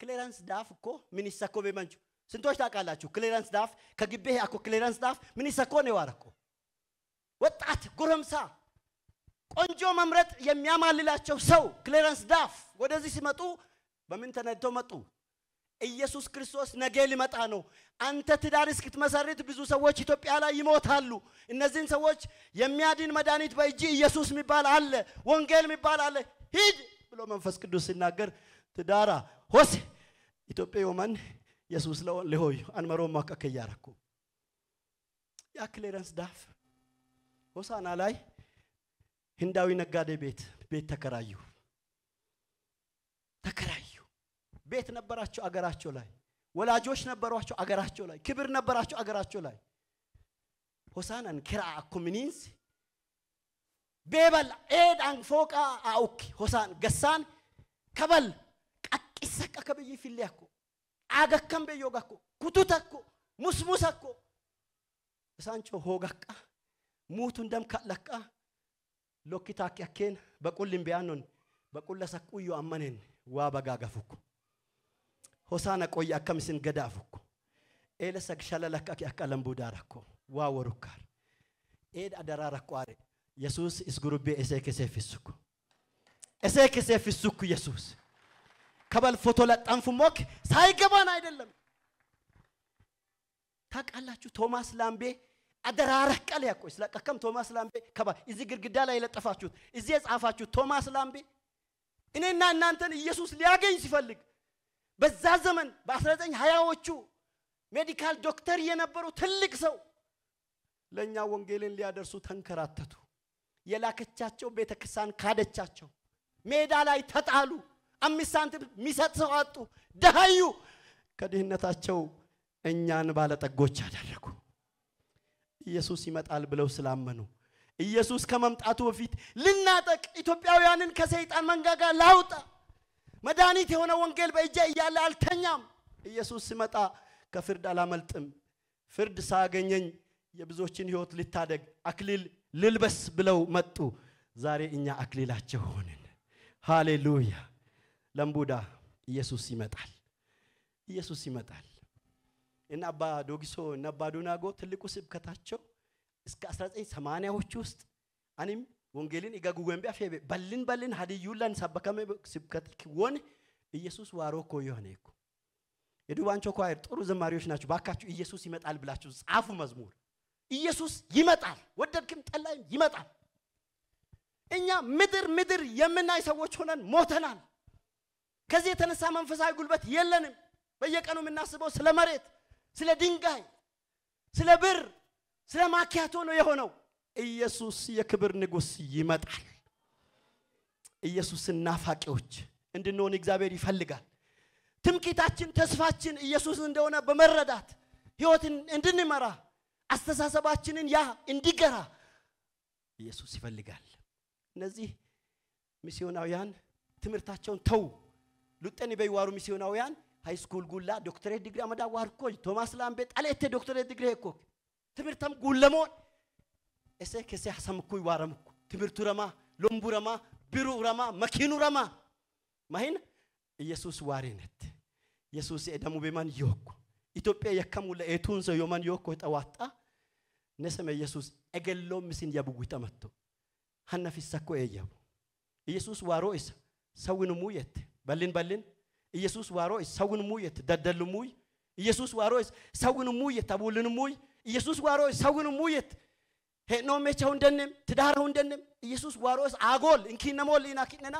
ክሌረንስ ዳፍ እኮ ምን ቤመንቹ ስንቶች ታውቃላችሁ? ክሌረንስ ዳፍ ከግቤ አኮ ክሌረንስ ዳፍ ምን ነው ዋረኮ ወጣት ጎረምሳ ቆንጆ መምረጥ የሚያማልላቸው ሰው ክሌረንስ ዳፍ ወደዚህ ሲመጡ በምን ተነድተው መጡ? ኢየሱስ ክርስቶስ ነገ ሊመጣ ነው። አንተ ትዳር እስክትመሰርት ብዙ ሰዎች ኢትዮጵያ ላይ ይሞታሉ። እነዚህን ሰዎች የሚያድን መድኃኒት በእጅ ኢየሱስ የሚባል አለ፣ ወንጌል የሚባል አለ። ሂድ ብሎ መንፈስ ቅዱስ ሲናገር ትዳራ ሆስ ኢትዮጵያ ዮማን ኢየሱስ ለሆይ አንመሮ ማቀከ እያረኩ ያ ክሌረንስ ዳፍ ሆሳና ላይ ህንዳዊ ነጋዴ ቤት ቤት ተከራዩ ተከራዩ ቤት ነበራቸው አገራቸው ላይ፣ ወላጆች ነበሯቸው አገራቸው ላይ፣ ክብር ነበራቸው አገራቸው ላይ። ሆሳናን ክራ አኩሚኒንስ ቤበል ኤድ አን ፎቃ አውክ ሆሳን ገሳን ከበል ቀቂሰቀ ከብይ ፊሌ አኮ አገከም በዮጋ ኮ ኩቱተ ኮ ሆጋቃ ሙቱ እንደም ካለቃ ሎኪታኪ አኬን በቁልን ቢያኖን በቁለሰቁዮ አመኔን ዋ በጋገፉኮ ሆሳና ቆየ አከምስን ገዳፍ እኮ ኤለሰግ ሸለለካ ያቀለም ቡዳር እኮ ኤድ አደራር እኮ አሬ እስጉሩቤ እሴ ከሴ ፊስኩ እሴ ከሴ ፊስኩ ኢየሱስ ከበል ፎቶ ለጠንፉ ሞክ ሳይገባን አይደለም ታውቃላችሁ። ቶማስ ላምቤ አደራረህ ቀል ስለቀከም ቶማስ ላምቤ ከባ እዚህ ግድግዳ ላይ የለጠፋችሁት እዚህ የጻፋችሁት ቶማስ ላምቤ እኔና እናንተን ኢየሱስ ሊያገኝ ሲፈልግ በዛ ዘመን በ19 ዎቹ ሜዲካል ዶክተር የነበሩ ትልቅ ሰው ለእኛ ወንጌልን ሊያደርሱ ተንከራተቱ። የላከቻቸው ቤተ ክርስቲያን ካደቻቸው። ሜዳ ላይ ተጣሉ። አምስት ሳንቲም የሚሰጥ ሰው አጡ። ደሃዩ ከድህነታቸው እኛን ባለጠጎች አደረጉ። ኢየሱስ ይመጣል ብለው ስላመኑ ኢየሱስ ከመምጣቱ በፊት ልናጠቅ፣ ኢትዮጵያውያንን ከሰይጣን መንጋጋ ላውጣ መድኃኒት የሆነ ወንጌል በእጄ እያለ አልተኛም። ኢየሱስ ሲመጣ ከፍርድ አላመልጥም። ፍርድ ሳገኘኝ የብዙዎችን ህይወት ልታደግ አክሊል ልልበስ ብለው መጡ። ዛሬ እኛ አክሊላቸው ሆንን። ሃሌሉያ! ለምቡዳ ኢየሱስ ይመጣል። ኢየሱስ ይመጣል። እና አባ ዶጊሶ እና አባ ዶናጎ ትልቁ ስብከታቸው እስከ 1980ዎቹ ውስጥ እኔም ወንጌልን ኢጋጉወንቢ አፌቤ በልን በልን ሀዲዩላን ሰበከመ ስብከት ወን ኢየሱስ ዋሮኮ የሆነ እኮ የዱባንቾ ኳየር ጥሩ ዘማሪዎች ናቸው። ባካችሁ ኢየሱስ ይመጣል ብላችሁ ጻፉ መዝሙር። ኢየሱስ ይመጣል፣ ወደድክም ጠላይም ይመጣል። እኛ ምድር ምድር የምናይ ሰዎች ሆነን ሞተናል። ከዚህ የተነሳ መንፈሳዊ ጉልበት የለንም። በየቀኑ የምናስበው ስለ መሬት፣ ስለ ድንጋይ፣ ስለ ብር፣ ስለ ማኪያቶ ነው የሆነው። ኢየሱስ የክብር ንጉሥ ይመጣል። ኢየሱስን ናፋቂዎች እንድንሆን እግዚአብሔር ይፈልጋል። ትምኪታችን፣ ተስፋችን ኢየሱስ እንደሆነ በመረዳት ህይወትን እንድንመራ አስተሳሰባችንን ያ እንዲገራ ኢየሱስ ይፈልጋል። እነዚህ ሚስዮናውያን ትምህርታቸውን ተዉ። ሉጠኒ በይዋሩ ሚስዮናውያን ሃይስኩል ጉላ ዶክተሬት ዲግሪ አመዳ ዋርኮ ቶማስ ላምቤ ጣሌቴ ዶክተሬት ዲግሪ ኮ ትምህርተም ጉለመሆን Ese kese hasamku iwaramku. Timirtu rama, lombu rama, biru rama, makinu rama. Mahin Yesus warinet. Yesus edamu beman yoku. Ethiopia yakkamu ለኤቱን ሰው ዮማን ዮኮ ጠዋጣ ነሰመ ኢየሱስ ኤገሎ ምስን ያብጉታ መጥቶ ሀነፊሳ ኮ ኤያቡ ኢየሱስ ዋሮ ኢሰ ሰውን ሙየት በልን በልን ኢየሱስ ዋሮ ኢሰ ሰውን ሙየት ደደል ሙይ ኢየሱስ ዋሮ ኢሰ ሰውን ሙየት አቡልን ሙይ ኢየሱስ ዋሮ ኢሰ ሰውን ሙየት ሄኖሜቻ ሁንደንም ትዳራ ሁንደንም ኢየሱስ ዋሮስ አጎል እንኪነሞልና ኪነና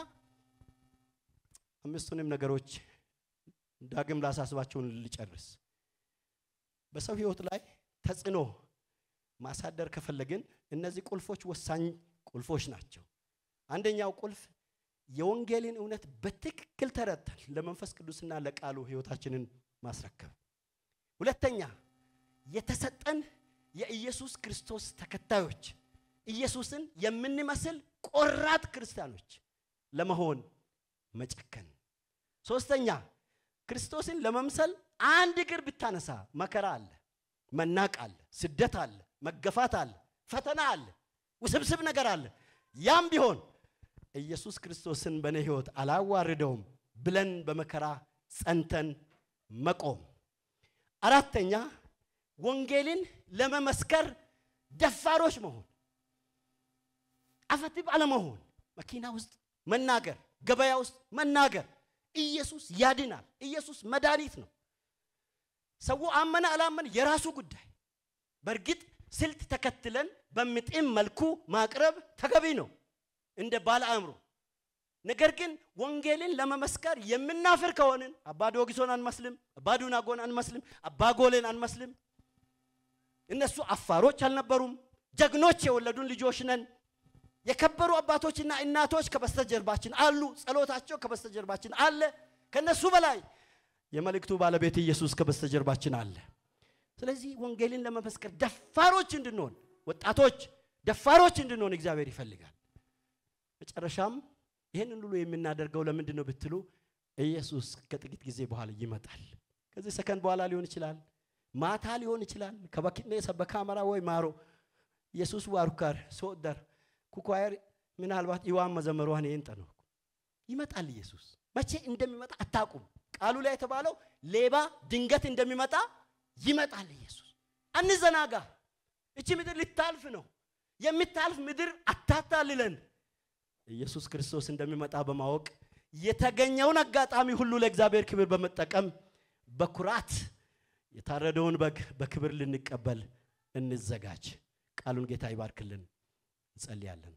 አምስቱንም ነገሮች ዳግም ላሳስባቸውን ልጨርስ። በሰው ህይወት ላይ ተጽዕኖ ማሳደር ከፈለግን እነዚህ ቁልፎች ወሳኝ ቁልፎች ናቸው። አንደኛው ቁልፍ የወንጌልን እውነት በትክክል ተረድተን ለመንፈስ ቅዱስና ለቃሉ ህይወታችንን ማስረከብ። ሁለተኛ የተሰጠን የኢየሱስ ክርስቶስ ተከታዮች ኢየሱስን የምንመስል ቆራት ክርስቲያኖች ለመሆን መጨከን። ሶስተኛ ክርስቶስን ለመምሰል አንድ እግር ብታነሳ መከራ አለ፣ መናቅ አለ፣ ስደት አለ፣ መገፋት አለ፣ ፈተና አለ፣ ውስብስብ ነገር አለ። ያም ቢሆን ኢየሱስ ክርስቶስን በእኔ ህይወት አላዋርደውም ብለን በመከራ ጸንተን መቆም። አራተኛ ወንጌልን ለመመስከር ደፋሮች መሆን፣ አፈትብ አለመሆን፣ መኪና ውስጥ መናገር፣ ገበያ ውስጥ መናገር። ኢየሱስ ያድናል። ኢየሱስ መድኃኒት ነው። ሰው አመነ አላመን የራሱ ጉዳይ። በእርግጥ ስልት ተከትለን በምጥም መልኩ ማቅረብ ተገቢ ነው፣ እንደ ባለ አእምሮ። ነገር ግን ወንጌልን ለመመስከር የምናፍር ከሆንን አባ ዶጊሶን አንመስልም፣ አባ አንመስልም፣ አንመስልም። እነሱ አፋሮች አልነበሩም። ጀግኖች የወለዱን ልጆች ነን። የከበሩ አባቶችና እናቶች ከበስተጀርባችን አሉ። ጸሎታቸው ከበስተጀርባችን አለ። ከነሱ በላይ የመልእክቱ ባለቤት ኢየሱስ ከበስተጀርባችን አለ። ስለዚህ ወንጌልን ለመመስከር ደፋሮች እንድንሆን ወጣቶች ደፋሮች እንድንሆን እግዚአብሔር ይፈልጋል። መጨረሻም ይህንን ሁሉ የምናደርገው ለምንድን ነው ብትሉ ኢየሱስ ከጥቂት ጊዜ በኋላ ይመጣል። ከዚህ ሰከንድ በኋላ ሊሆን ይችላል፣ ማታ ሊሆን ይችላል። ከበኪነሰ በካሜራ ወይ ማሮ ኢየሱስ ዋሩካር ሶደር ኩኳየር ምናልባት ኢዋን መዘመሯን ይህን ጠነው ይመጣል። ኢየሱስ መቼ እንደሚመጣ አታቁም ቃሉ ላይ የተባለው ሌባ ድንገት እንደሚመጣ ይመጣል። ኢየሱስ አንዘናጋ። እቺ ምድር ልታልፍ ነው። የምታልፍ ምድር አታታልለን። ኢየሱስ ክርስቶስ እንደሚመጣ በማወቅ የተገኘውን አጋጣሚ ሁሉ ለእግዚአብሔር ክብር በመጠቀም በኩራት የታረደውን በግ በክብር ልንቀበል እንዘጋጅ። ቃሉን ጌታ ይባርክልን። እንጸልያለን።